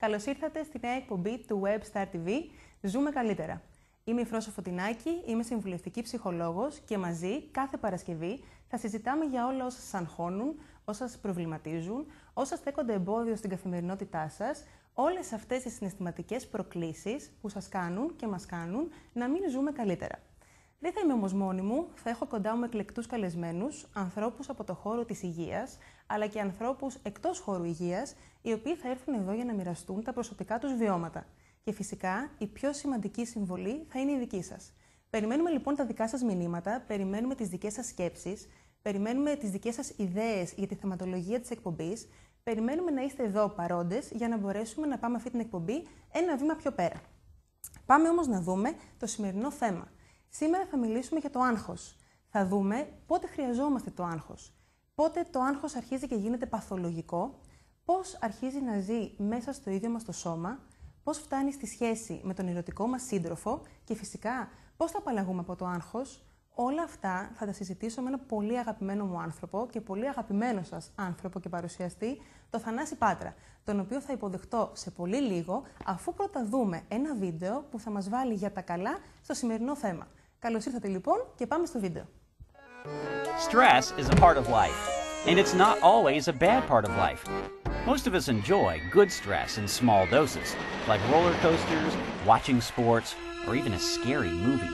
Καλώς ήρθατε στη νέα εκπομπή του Webstar TV Ζούμε Καλύτερα. Είμαι η Φρόσο Φωτεινάκη, είμαι συμβουλευτική ψυχολόγος και μαζί κάθε Παρασκευή θα συζητάμε για όλα όσα σας αγχώνουν, όσα σας προβληματίζουν, όσα στέκονται εμπόδιο στην καθημερινότητά σας, όλες αυτές τι συναισθηματικές προκλήσεις που σας κάνουν και μας κάνουν να μην ζούμε καλύτερα. Δεν θα είμαι όμως μόνη μου, θα έχω κοντά μου εκλεκτούς καλεσμένους, ανθρώπους από το χώρο της υγείας, αλλά και ανθρώπους εκτός χώρου υγείας οι οποίοι θα έρθουν εδώ για να μοιραστούν τα προσωπικά τους βιώματα. Και φυσικά, η πιο σημαντική συμβολή θα είναι η δική σας. Περιμένουμε λοιπόν τα δικά σας μηνύματα, περιμένουμε τις δικές σας σκέψεις, περιμένουμε τις δικές σας ιδέες για τη θεματολογία της εκπομπής, περιμένουμε να είστε εδώ παρόντες, για να μπορέσουμε να πάμε αυτή την εκπομπή ένα βήμα πιο πέρα. Πάμε όμως να δούμε το σημερινό θέμα. Σήμερα θα μιλήσουμε για το άγχος. Θα δούμε πότε χρειαζόμαστε το άγχος πότε το άγχος αρχίζει και γίνεται παθολογικό, πώς αρχίζει να ζει μέσα στο ίδιο μας το σώμα, πώς φτάνει στη σχέση με τον ερωτικό μας σύντροφο και φυσικά πώς θα απαλλαγούμε από το άγχος, Όλα αυτά θα τα συζητήσω με ένα πολύ αγαπημένο μου άνθρωπο και πολύ αγαπημένο σας άνθρωπο και παρουσιαστή, το Θανάση Πάτρα, τον οποίο θα υποδεχτώ σε πολύ λίγο, αφού πρώτα δούμε ένα βίντεο που θα μας βάλει για τα καλά στο σημερινό θέμα. Καλώς ήρθατε λοιπόν και πάμε στο βίντεο. Stress is a part of life. And it's not always a bad part of life. Most of us enjoy good stress in small doses, like roller coasters, watching sports, or even a scary movie.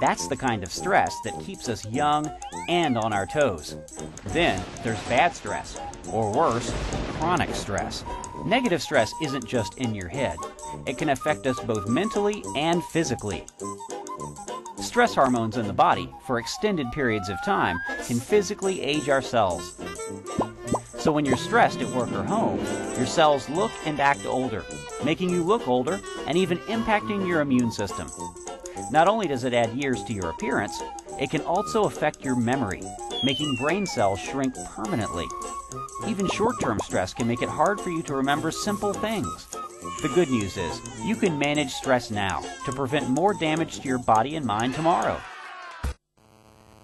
That's the kind of stress that keeps us young and on our toes. Then there's bad stress, or worse, chronic stress. Negative stress isn't just in your head, it can affect us both mentally and physically. Stress hormones in the body for extended periods of time can physically age our cells. So when you're stressed at work or home, your cells look and act older, making you look older and even impacting your immune system. Not only does it add years to your appearance, it can also affect your memory, making brain cells shrink permanently. Even short-term stress can make it hard for you to remember simple things, The good news is, you can manage stress now to prevent more damage to your body and mind tomorrow.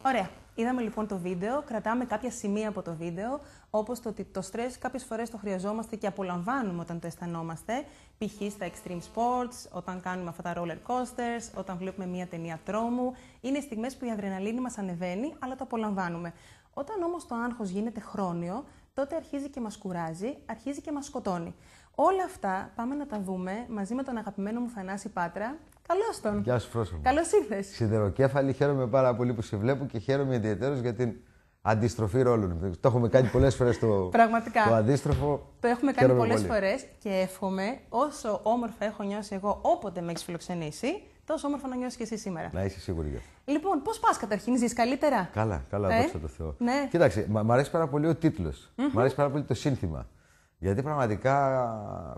Ωραία. Είδαμε λοιπόν το βίντεο, κρατάμε κάποια σημεία από το βίντεο, όπως το ότι το στρες κάποιες φορές το χρειαζόμαστε και απολαμβάνουμε όταν το αισθανόμαστε, π.χ. στα extreme sports, όταν κάνουμε αυτά τα roller coasters, όταν βλέπουμε μια ταινία τρόμου. Είναι στιγμές που η αδρεναλίνη μας ανεβαίνει, αλλά το απολαμβάνουμε. Όταν όμως το άγχος γίνεται χρόνιο, τότε αρχίζει και μας κουράζει, αρχίζει και μας σκοτώνει. Όλα αυτά πάμε να τα δούμε μαζί με τον αγαπημένο μου Θανάση Πάτρα. Καλώς τον. Γεια σου, πρόσωπο. Καλώς ήρθες. Σιδεροκέφαλη, χαίρομαι πάρα πολύ που σε βλέπω και χαίρομαι ιδιαίτερω για την αντιστροφή ρόλων. Το έχουμε κάνει πολλές φορές το, Πραγματικά. το αντίστροφο. Το έχουμε κάνει πολλέ φορές και εύχομαι όσο όμορφα έχω νιώσει εγώ όποτε με έχεις φιλοξενήσει, τόσο όμορφα να νιώσεις και εσύ σήμερα. Να είσαι σίγουρη γι' αυτό. Λοιπόν, πώς πας καταρχήν, ζεις καλύτερα. Καλά, καλά, ε? δόξα τω Θεώ. Ναι. Κοίταξε, μ' αρέσει πάρα πολύ ο τιτλο mm-hmm. Μ' αρέσει πάρα πολύ το σύνθημα. Γιατί πραγματικά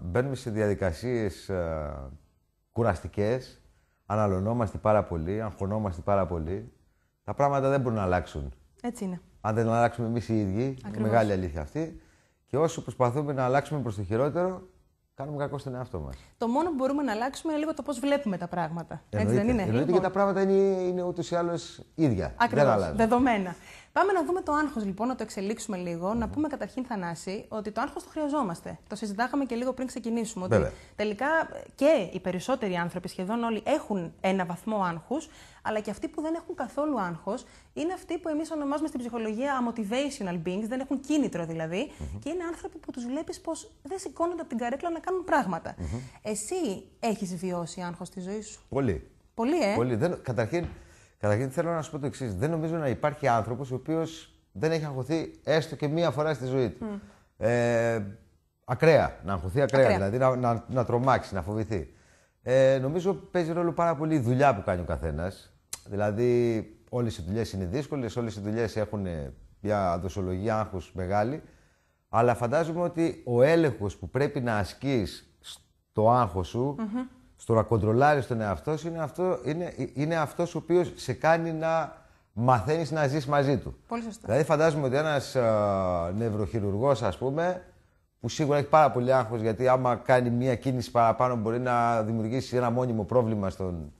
μπαίνουμε σε διαδικασίες ε, κουραστικές, αναλωνόμαστε πάρα πολύ, αγχωνόμαστε πάρα πολύ. Τα πράγματα δεν μπορούν να αλλάξουν. Έτσι είναι. Αν δεν αλλάξουμε εμείς οι ίδιοι, Ακριβώς. μεγάλη αλήθεια αυτή. Και όσο προσπαθούμε να αλλάξουμε προς το χειρότερο, κάνουμε κακό στον εαυτό μας. Το μόνο που μπορούμε να αλλάξουμε είναι λίγο το πώς βλέπουμε τα πράγματα. Έτσι δεν είναι. Εννοείται και λοιπόν. τα πράγματα είναι, είναι ούτως ή άλλως ίδια. Ακριβώς. Δεδομένα. Πάμε να δούμε το άγχος λοιπόν, να το εξελίξουμε Να πούμε καταρχήν, Θανάση, ότι το άγχος το χρειαζόμαστε. Το συζητάγαμε και λίγο πριν ξεκινήσουμε. Ότι τελικά και οι περισσότεροι άνθρωποι, σχεδόν όλοι, έχουν ένα βαθμό άγχους, αλλά και αυτοί που δεν έχουν καθόλου άγχος είναι αυτοί που εμείς ονομάζουμε στην ψυχολογία motivational beings, δεν έχουν κίνητρο δηλαδή, και είναι άνθρωποι που τους βλέπεις πως δεν σηκώνονται από την καρέκλα να κάνουν Εσύ έχεις βιώσει άγχος στη ζωή σου. Πολύ. Πολύ, ε. Πολύ. Δεν... Καταρχήν, Καταρχήν θέλω να σου πω το εξής. Δεν νομίζω να υπάρχει άνθρωπος ο οποίος δεν έχει αγχωθεί έστω και μία φορά στη ζωή του. Mm. Ε, ακραία. Να αγχωθεί ακραία, δηλαδή να, να, να, τρομάξει, να φοβηθεί. Ε, νομίζω παίζει ρόλο πάρα πολύ η δουλειά που κάνει ο καθένας. Δηλαδή, όλες οι δουλειές είναι δύσκολες, όλες οι δουλειές έχουν μια δοσολογία άγχου μεγάλη. Αλλά φαντάζομαι ότι ο έλεγχος που πρέπει να ασκείς στο άγχος σου στο να κοντρολάρεις τον εαυτό σου είναι, αυτό, είναι, είναι αυτός ο οποίος σε κάνει να μαθαίνεις να ζεις μαζί του. Πολύ σωστά. Δηλαδή, φαντάζομαι ότι ένας νευροχειρουργός ας πούμε, που σίγουρα έχει πάρα πολύ άγχος γιατί άμα κάνει μία κίνηση παραπάνω μπορεί να δημιουργήσει ένα μόνιμο πρόβλημα στον,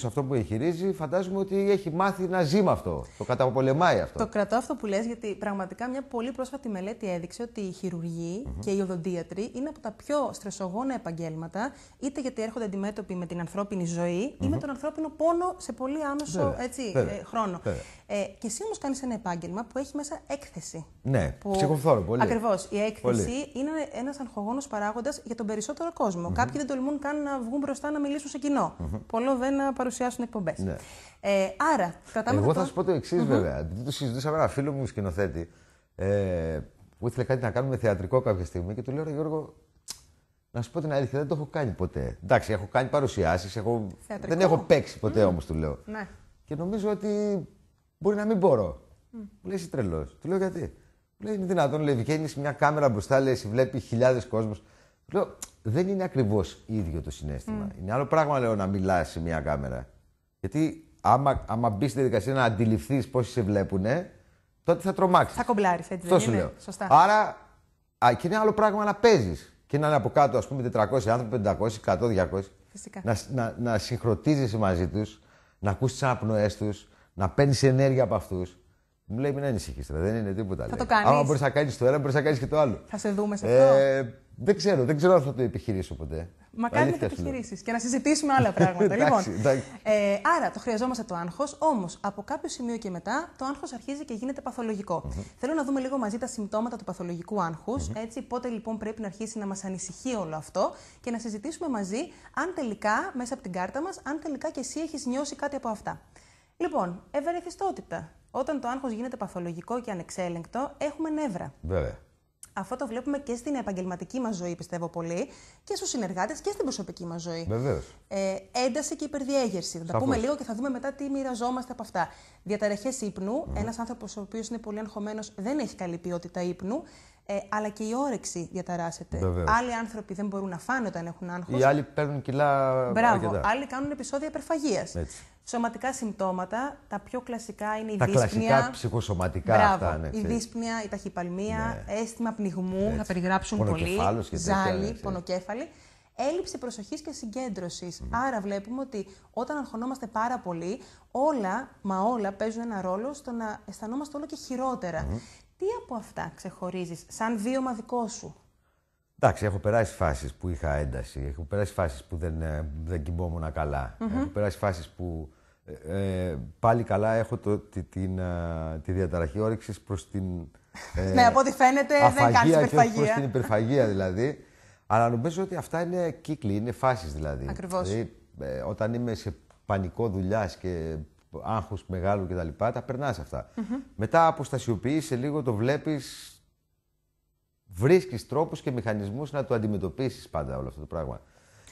του, αυτό που εγχειρίζει, φαντάζομαι ότι έχει μάθει να ζει με αυτό. Το καταπολεμάει αυτό. Το κρατώ αυτό που λες, γιατί πραγματικά μια πολύ πρόσφατη μελέτη έδειξε ότι οι χειρουργοι και οι οδοντίατροι είναι από τα πιο στρεσογόνα επαγγέλματα, είτε γιατί έρχονται αντιμέτωποι με την ανθρώπινη ζωή ή με τον ανθρώπινο πόνο σε πολύ άμεσο έτσι, ε, χρόνο. Ε, και εσύ όμως κάνεις ένα επάγγελμα που έχει μέσα έκθεση. Ναι, που... ψυχοφθόρο πολύ. Ακριβώς. Η έκθεση είναι ένας αγχογόνο παράγοντας για τον περισσότερο κόσμο. Mm-hmm. Κάποιοι δεν τολμούν καν να βγουν μπροστά να μιλήσουν σε κοινο δεν να παρουσιάσουν εκπομπές. Ναι. Ε, άρα, κρατάμε. Εγώ θα το... σα πω το εξη mm-hmm. βέβαια. Δεν το συζητούσα με ένα φίλο μου σκηνοθέτη ε, που ήθελε κάτι να κάνουμε θεατρικό κάποια στιγμή και του λέω, Γιώργο, να σου πω την αλήθεια, δεν το έχω κάνει ποτέ. Εντάξει, έχω κάνει παρουσιάσεις, έχω... δεν έχω παίξει ποτέ mm. όμως, του λέω. Ναι. Και νομίζω ότι μπορεί να μην μπορώ. Mm. Μου λέει, τρελός. Του λέω γιατί. λέει, είναι δυνατόν, λέει, βγαίνεις μια κάμερα μπροστά, λέει, βλέπει χιλιάδες κόσμου. Του λέω, δεν είναι ακριβώς ίδιο το συνέστημα. Είναι άλλο πράγμα, λέω, να μιλάς σε μια κάμερα. Γιατί άμα, άμα μπεις στη διαδικασία να αντιληφθείς πόσοι σε βλέπουν, τότε θα τρομάξεις. Θα κομπλάρεις, έτσι. δεν είναι, Σωστά. Άρα α, και είναι άλλο πράγμα να παίζεις. Και να είναι από κάτω, ας πούμε, 400 άνθρωποι, 500, 100, 200. Φυσικά. Να, να, να μαζί τους, να ακούς τις αναπνοές τους, να παίρνεις ενέργεια από αυτούς. Μου λέει μην ανησυχεί δεν είναι τίποτα. Θα το κάνεις. Άμα μπορείς να κάνεις το ένα, μπορείς να κάνεις και το άλλο. Θα σε δούμε σε ε, αυτό. Ε, δεν ξέρω, δεν ξέρω αν θα το επιχειρήσω ποτέ. Μα κάνει να το επιχειρήσεις και να συζητήσουμε άλλα πράγματα. λοιπόν, ε, άρα το χρειαζόμαστε το άγχος, όμως από κάποιο σημείο και μετά το άγχος αρχίζει και γίνεται παθολογικό. Θέλω να δούμε λίγο μαζί τα συμπτώματα του παθολογικού άγχους, έτσι πότε λοιπόν πρέπει να αρχίσει να μας ανησυχεί όλο αυτό και να συζητήσουμε μαζί αν τελικά μέσα από την κάρτα μας, αν τελικά και εσύ έχεις νιώσει κάτι από αυτά. Λοιπόν, ευερεθιστότητα. Όταν το άγχος γίνεται παθολογικό και ανεξέλεγκτο, έχουμε νεύρα. Βέβαια. Αυτό το βλέπουμε και στην επαγγελματική μας ζωή, πιστεύω πολύ, και στους συνεργάτες και στην προσωπική μας ζωή. Βεβαίως. Ε, ένταση και υπερδιέγερση. Θα τα πούμε λίγο και θα δούμε μετά τι μοιραζόμαστε από αυτά. Διαταραχές ύπνου. Mm. Ένας άνθρωπος ο οποίος είναι πολύ αγχωμένος δεν έχει καλή ποιότητα ύπνου. Ε, αλλά και η όρεξη διαταράσσεται. Βεβαίως. Άλλοι άνθρωποι δεν μπορούν να φάνε όταν έχουν άγχος. Οι άλλοι παίρνουν κιλά. Μπράβο. Άλλοι κάνουν επεισόδια υπερφαγίας. Σωματικά συμπτώματα, τα πιο κλασικά είναι η τα Τα κλασικά ψυχοσωματικά μπράβο, αυτά. Ναι, η δύσπνοια, η ταχυπαλμία, ναι. αίσθημα πνιγμού, έτσι. θα περιγράψουν πολύ, ζάλι, ναι, πονοκέφαλη. Έλλειψη προσοχής και συγκέντρωσης. Άρα βλέπουμε ότι όταν αγχωνόμαστε πάρα πολύ, όλα, μα όλα παίζουν ένα ρόλο στο να αισθανόμαστε όλο και χειρότερα. Τι από αυτά ξεχωρίζεις σαν βίωμα δικό σου. Εντάξει, έχω περάσει φάσεις που είχα ένταση. Έχω περάσει φάσεις που δεν, ε, δεν καλα καλά. Έχω περάσει φάσεις που ε, ε, πάλι καλά έχω το, τη, την, ε, τη διαταραχή όρεξης προς την. Ε, ναι, από ό,τι φαίνεται δεν κάνεις υπερφαγία. Προς την υπερφαγία δηλαδή. Αλλά νομίζω ότι αυτά είναι κύκλοι, είναι φάσεις δηλαδή. Ακριβώς. Δηλαδή, ε, όταν είμαι σε πανικό δουλειάς και άγχος μεγάλου κτλ. Τα, τα περνάς αυτά. Mm-hmm. Μετά αποστασιοποιείσαι λίγο, το βλέπεις. Βρίσκεις τρόπους και μηχανισμούς να το αντιμετωπίσεις πάντα όλο αυτό το πράγμα.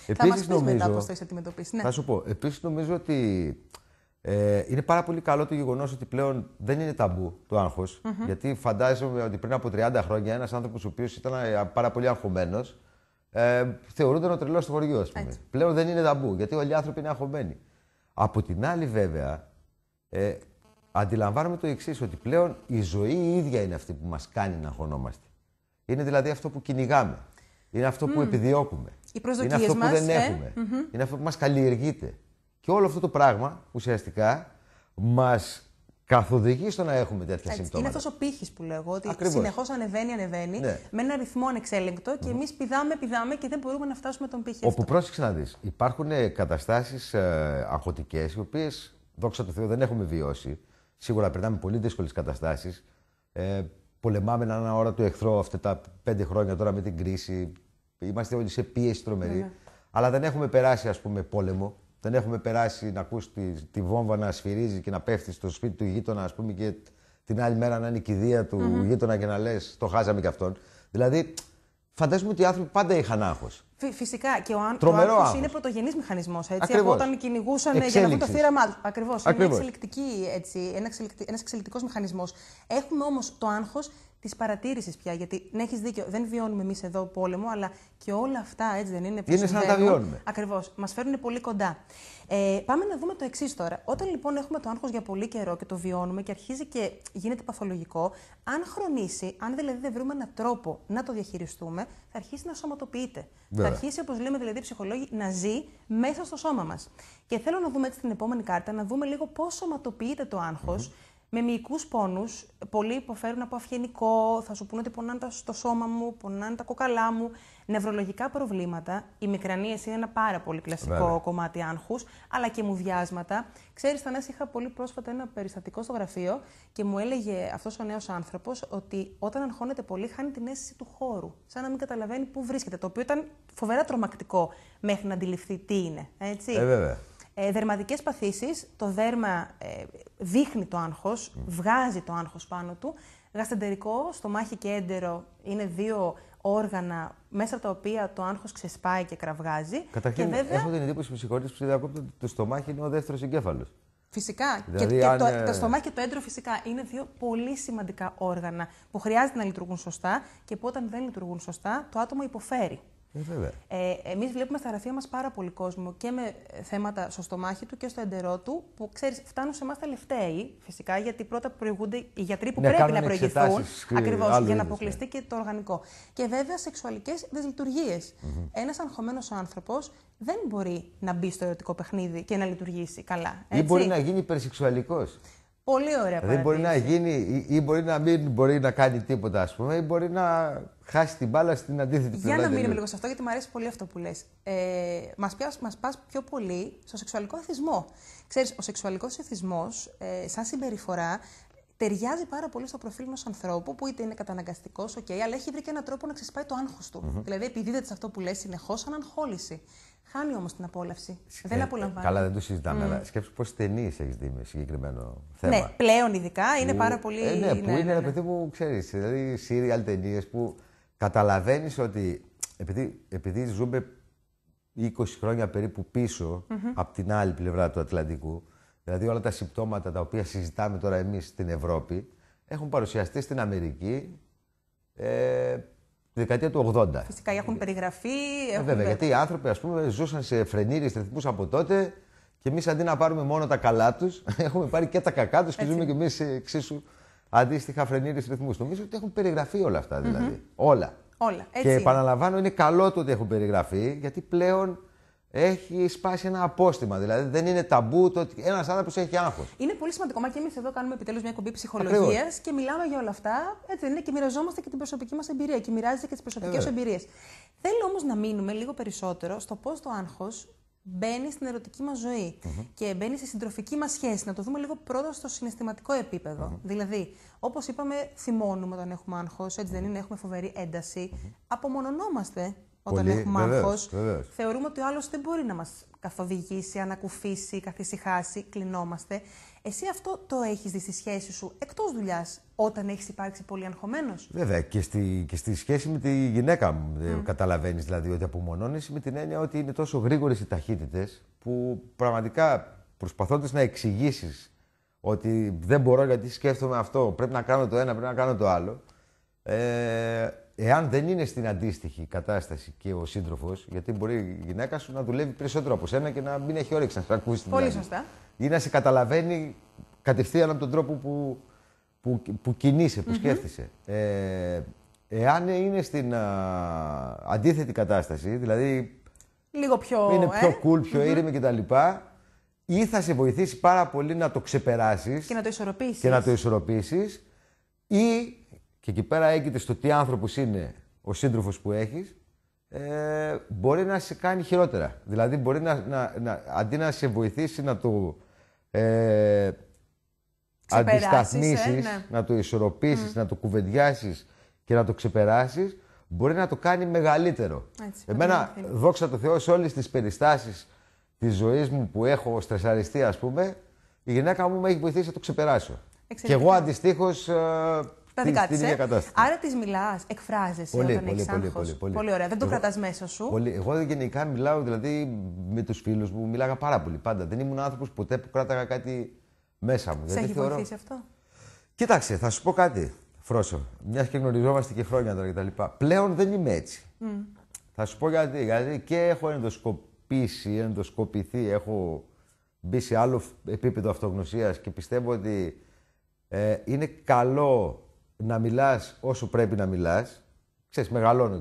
Επίσης, θα μετά πώς το αντιμετωπίσει. Ναι. Θα σου πω. Επίσης νομίζω ότι ε, είναι πάρα πολύ καλό το γεγονός ότι πλέον δεν είναι ταμπού το αγχο Γιατί φαντάζομαι ότι πριν από 30 χρόνια ένας άνθρωπος ο οποίος ήταν ε, πάρα πολύ αγχωμένος ε, θεωρούνταν ο τρελός του χωριού, ας πούμε. Πλέον δεν είναι ταμπού, γιατί όλοι οι άνθρωποι είναι αγχωμένοι. Από την άλλη, βέβαια, ε, αντιλαμβάνομαι το εξής, ότι πλέον η ζωή η ίδια είναι αυτή που μας κάνει να αγχωνόμαστε. Είναι δηλαδή αυτό που κυνηγάμε. Είναι αυτό που επιδιώκουμε. Οι είναι αυτό που δεν εχουμε Είναι αυτό που μας καλλιεργείται. Και όλο αυτό το πράγμα ουσιαστικά μας καθοδηγεί στο να έχουμε τέτοια Έτσι, συμπτώματα. Είναι αυτός ο πύχης που λέω ότι συνεχώς ανεβαίνει, ανεβαίνει, ναι. με ένα ρυθμό ανεξέλεγκτο και mm. εμείς πηδάμε, πηδάμε και δεν μπορούμε να φτάσουμε τον πύχη. Όπου πρόσεξε να δεις, υπάρχουν καταστάσεις ε, ε αγχωτικές, οι οποίες δόξα τω Θεώ δεν έχουμε βιώσει. Σίγουρα περνάμε πολύ δύσκολες καταστάσεις. Ε, πολεμάμε έναν ώρα του εχθρό αυτά τα πέντε χρόνια τώρα με την κρίση. Είμαστε όλοι σε πίεση τρομερή. Ναι. Αλλά δεν έχουμε περάσει, ας πούμε, πόλεμο. Δεν έχουμε περάσει να ακούσει τη, βόμβα να σφυρίζει και να πέφτει στο σπίτι του γείτονα, ας πούμε, και την άλλη μέρα να είναι η κηδεία του γείτονα και να λες: Το χάσαμε κι αυτόν. Δηλαδή, φαντάζομαι ότι οι άνθρωποι πάντα είχαν άγχος. Φυσικά. Και ο, άνθρωπο είναι πρωτογενής μηχανισμός. Όταν κυνηγούσαν για να βγουν το θύραμά του. Ακριβώς. Είναι ένα εξελικτικός μηχανισμός. Έχουμε όμως το άγχος της παρατήρησης πια. Γιατί ναι, έχεις δίκιο, δεν βιώνουμε εμείς εδώ πόλεμο, αλλά και όλα αυτά έτσι δεν είναι που Είναι σαν να τα βιώνουμε. Ακριβώς. Μας φέρνουν πολύ κοντά. Ε, πάμε να δούμε το εξής τώρα. Όταν λοιπόν έχουμε το άγχος για πολύ καιρό και το βιώνουμε και αρχίζει και γίνεται παθολογικό, αν χρονίσει, αν δηλαδή δεν βρούμε έναν τρόπο να το διαχειριστούμε, θα αρχίσει να σωματοποιείται. Θα αρχίσει, όπως λέμε δηλαδή οι ψυχολόγοι, να ζει μέσα στο σώμα μας. Και θέλω να δούμε έτσι την επόμενη κάρτα, να δούμε λίγο πώς σωματοποιείται το αγχο με μυϊκούς πόνους. Πολλοί υποφέρουν από αυγενικό, θα σου πούνε ότι πονάνε στο σώμα μου, πονάνε τα κοκαλά μου. Νευρολογικά προβλήματα. Οι μικρανίε είναι ένα πάρα πολύ κλασικό κομμάτι άγχους, αλλά και μουδιάσματα. Ξέρεις, Θανάση, είχα πολύ πρόσφατα ένα περιστατικό στο γραφείο και μου έλεγε αυτός ο νέος άνθρωπος ότι όταν αγχώνεται πολύ χάνει την αίσθηση του χώρου. Σαν να μην καταλαβαίνει πού βρίσκεται. Το οποίο ήταν φοβερά τρομακτικό μέχρι να αντιληφθεί τι είναι. Έτσι. Ε, βέβαια. Ε, δερματικές παθήσεις, το δέρμα ε, δείχνει το άγχος, βγάζει το άγχος πάνω του. Γαστεντερικό, στομάχι και έντερο είναι δύο όργανα μέσα από τα οποία το άγχος ξεσπάει και κραυγάζει. Καταρχήν, και έχω την εντύπωση που συγχωρείτε που διακόπτω ότι το στομάχι είναι ο δεύτερος εγκέφαλος. Φυσικά. Δηλαδή, και, και το, το στομάχι και το έντερο φυσικά είναι δύο πολύ σημαντικά όργανα που χρειάζεται να λειτουργούν σωστά και που όταν δεν λειτουργούν σωστά το άτομο υποφέρει. Ε, ε, Εμείς βλέπουμε στα γραφεία μας πάρα πολύ κόσμο και με θέματα στο στομάχι του και στο εντερό του, που ξέρεις, φτάνουν σε εμάς τελευταίοι φυσικά, γιατί πρώτα προηγούνται οι γιατροί που ναι, πρέπει να προηγηθούν. Ε, Ακριβώς, για να αποκλειστεί ναι. και το οργανικό. Και βέβαια σεξουαλικές δυσλειτουργίες. Mm-hmm. Ένας αγχωμένος άνθρωπος δεν μπορεί να μπει στο ερωτικό παιχνίδι και να λειτουργήσει καλά. Έτσι. Ή μπορεί να γίνει υπερσεξουαλικός. Πολύ ωραία Δεν δηλαδή, μπορεί να γίνει ή, μπορεί να μην μπορεί να κάνει τίποτα, ας πούμε, ή μπορεί να χάσει την μπάλα στην αντίθετη πλευρά. Για να μείνουμε λίγο σε αυτό, γιατί μου αρέσει πολύ αυτό που λες. Ε, Μας μας πας πιο πολύ στο σεξουαλικό αθισμό. Ξέρεις, ο σεξουαλικός εθισμός, ε, σαν συμπεριφορά, ταιριάζει πάρα πολύ στο προφίλ ενός ανθρώπου που είτε είναι καταναγκαστικός, OK, αλλά έχει βρει και έναν τρόπο να ξεσπάει το άγχος του. Mm-hmm. Δηλαδή, επιδίδεται σε αυτό που λέει συνεχώς, σαν αγχώληση. Χάνει όμως την απόλαυση. δεν απολαμβάνει. Καλά, δεν το συζητάμε, mm. αλλά σκέψου πόσε ταινίες έχεις δει με συγκεκριμένο ναι, θέμα. Ναι, πλέον ειδικά είναι πάρα πολύ. Ε, ναι, ναι που ναι, είναι ναι, τι παιδί που ξέρεις, δηλαδή σύριαλ ταινίες που καταλαβαίνεις ότι επειδή, επειδή ζούμε 20 χρόνια περίπου πίσω mm-hmm. από την άλλη πλευρά του Ατλαντικού, Δηλαδή όλα τα συμπτώματα τα οποία συζητάμε τώρα εμείς στην Ευρώπη έχουν παρουσιαστεί στην Αμερική ε, τη δεκαετία του 80. Φυσικά έχουν περιγραφεί. Ε, έχουν... Ε, βέβαια, γιατί οι άνθρωποι ας πούμε, ζούσαν σε φρενήριε ρυθμούς από τότε και εμείς αντί να πάρουμε μόνο τα καλά τους, έχουμε πάρει και τα κακά τους και ζούμε κι εμείς εξίσου φρενήριε φρενήρι ρυθμούς. Νομίζω ότι έχουν περιγραφεί όλα αυτά δηλαδή. Mm-hmm. Όλα. όλα. Έτσι και επαναλαμβάνω, είναι καλό το ότι έχουν περιγραφεί γιατί πλέον έχει σπάσει ένα απόστημα. Δηλαδή δεν είναι ταμπού το ότι ένας άνθρωπος έχει άγχος. Είναι πολύ σημαντικό. Μα και εμείς εδώ κάνουμε επιτέλους μια κομπή ψυχολογία και μιλάμε για όλα αυτά. Έτσι είναι και μοιραζόμαστε και την προσωπική μας εμπειρία και μοιράζεται και τις προσωπικέ ε, εμπειρίες. Θέλω όμως να μείνουμε λίγο περισσότερο στο πώς το άγχος μπαίνει στην ερωτική μας ζωη και μπαίνει στη συντροφική μας σχέση. Να το δούμε λίγο πρώτα στο συναισθηματικό επίπεδο. Δηλαδή, όπως είπαμε, θυμώνουμε όταν έχουμε άγχος, δεν είναι, έχουμε φοβερή ένταση. Απομονωνόμαστε όταν έχουμε άγχο. Θεωρούμε ότι ο άλλος δεν μπορεί να μας καθοδηγήσει, ανακουφίσει, καθησυχάσει, κλεινόμαστε. Εσύ αυτό το έχεις δει στη σχέση σου εκτός δουλειάς, όταν έχεις υπάρξει πολύ αγχωμένος. Βέβαια, και στη, και στη σχέση με τη γυναίκα μου. Mm. Ε, Καταλαβαίνεις δηλαδή ότι απομονώνεις με την έννοια ότι είναι τόσο γρήγορες οι ταχύτητες που πραγματικά προσπαθώντας να εξηγήσεις ότι δεν μπορώ γιατί σκέφτομαι αυτό, πρέπει να κάνω το ένα, πρέπει να κάνω το άλλο. Ε, εάν δεν είναι στην αντίστοιχη κατάσταση και ο σύντροφος, γιατί μπορεί η γυναίκα σου να δουλεύει περισσότερο από σένα και να μην έχει όρεξη να σε ακούσει την Πολύ σωστά. Ή να σε καταλαβαίνει κατευθείαν από τον τρόπο που, που, που κινείσαι, που mm σκέφτεσαι. Ε, εάν είναι στην αντίθετη κατάσταση, δηλαδή. Λίγο πιο. Είναι πιο ε. cool, πιο mm-hmm. ήρεμη κτλ. Ή θα σε βοηθήσει πάρα πολύ να το ξεπεράσεις. Και να το ισορροπήσεις. Και να το ισορροπήσεις. Ή και εκεί πέρα έγκυται στο τι άνθρωπος είναι ο σύντροφος που έχεις, ε, μπορεί να σε κάνει χειρότερα. Δηλαδή, μπορεί να, αντί να σε βοηθήσει να το ε, ε αντισταθμίσεις, ναι. να το ισορροπήσεις, να το κουβεντιάσεις και να το ξεπεράσεις, μπορεί να το κάνει μεγαλύτερο. Έτσι, Εμένα, δόξα τω Θεώ, σε όλες τις περιστάσεις της ζωής μου που έχω στρεσαριστεί, ας πούμε, η γυναίκα μου με έχει βοηθήσει να το ξεπεράσω. Και εγώ αντιστοίχως. Ε, τα δικά τη. Άρα της μιλάς, εκφράζεσαι όταν έχεις πολύ, πολύ, πολύ, πολύ ωραία. Δεν το κρατάς μέσα σου. Πολύ. Εγώ γενικά μιλάω δηλαδή με τους φίλους μου, μιλάγα πάρα πολύ πάντα. Δεν ήμουν άνθρωπος ποτέ που κράταγα κάτι μέσα μου. Σε έχει θεωρώ... βοηθήσει αυτό. Κοίταξε, θα σου πω κάτι, Φρόσο. Μιας και γνωριζόμαστε και χρόνια τώρα κτλ. Πλέον δεν είμαι έτσι. Θα σου πω γιατί. Γιατί και έχω ενδοσκοπήσει, ενδοσκοπηθεί, έχω μπει σε άλλο επίπεδο αυτογνωσίας και πιστεύω ότι ε, είναι καλό να μιλάς όσο πρέπει να μιλάς. Ξέρεις, μεγαλώνω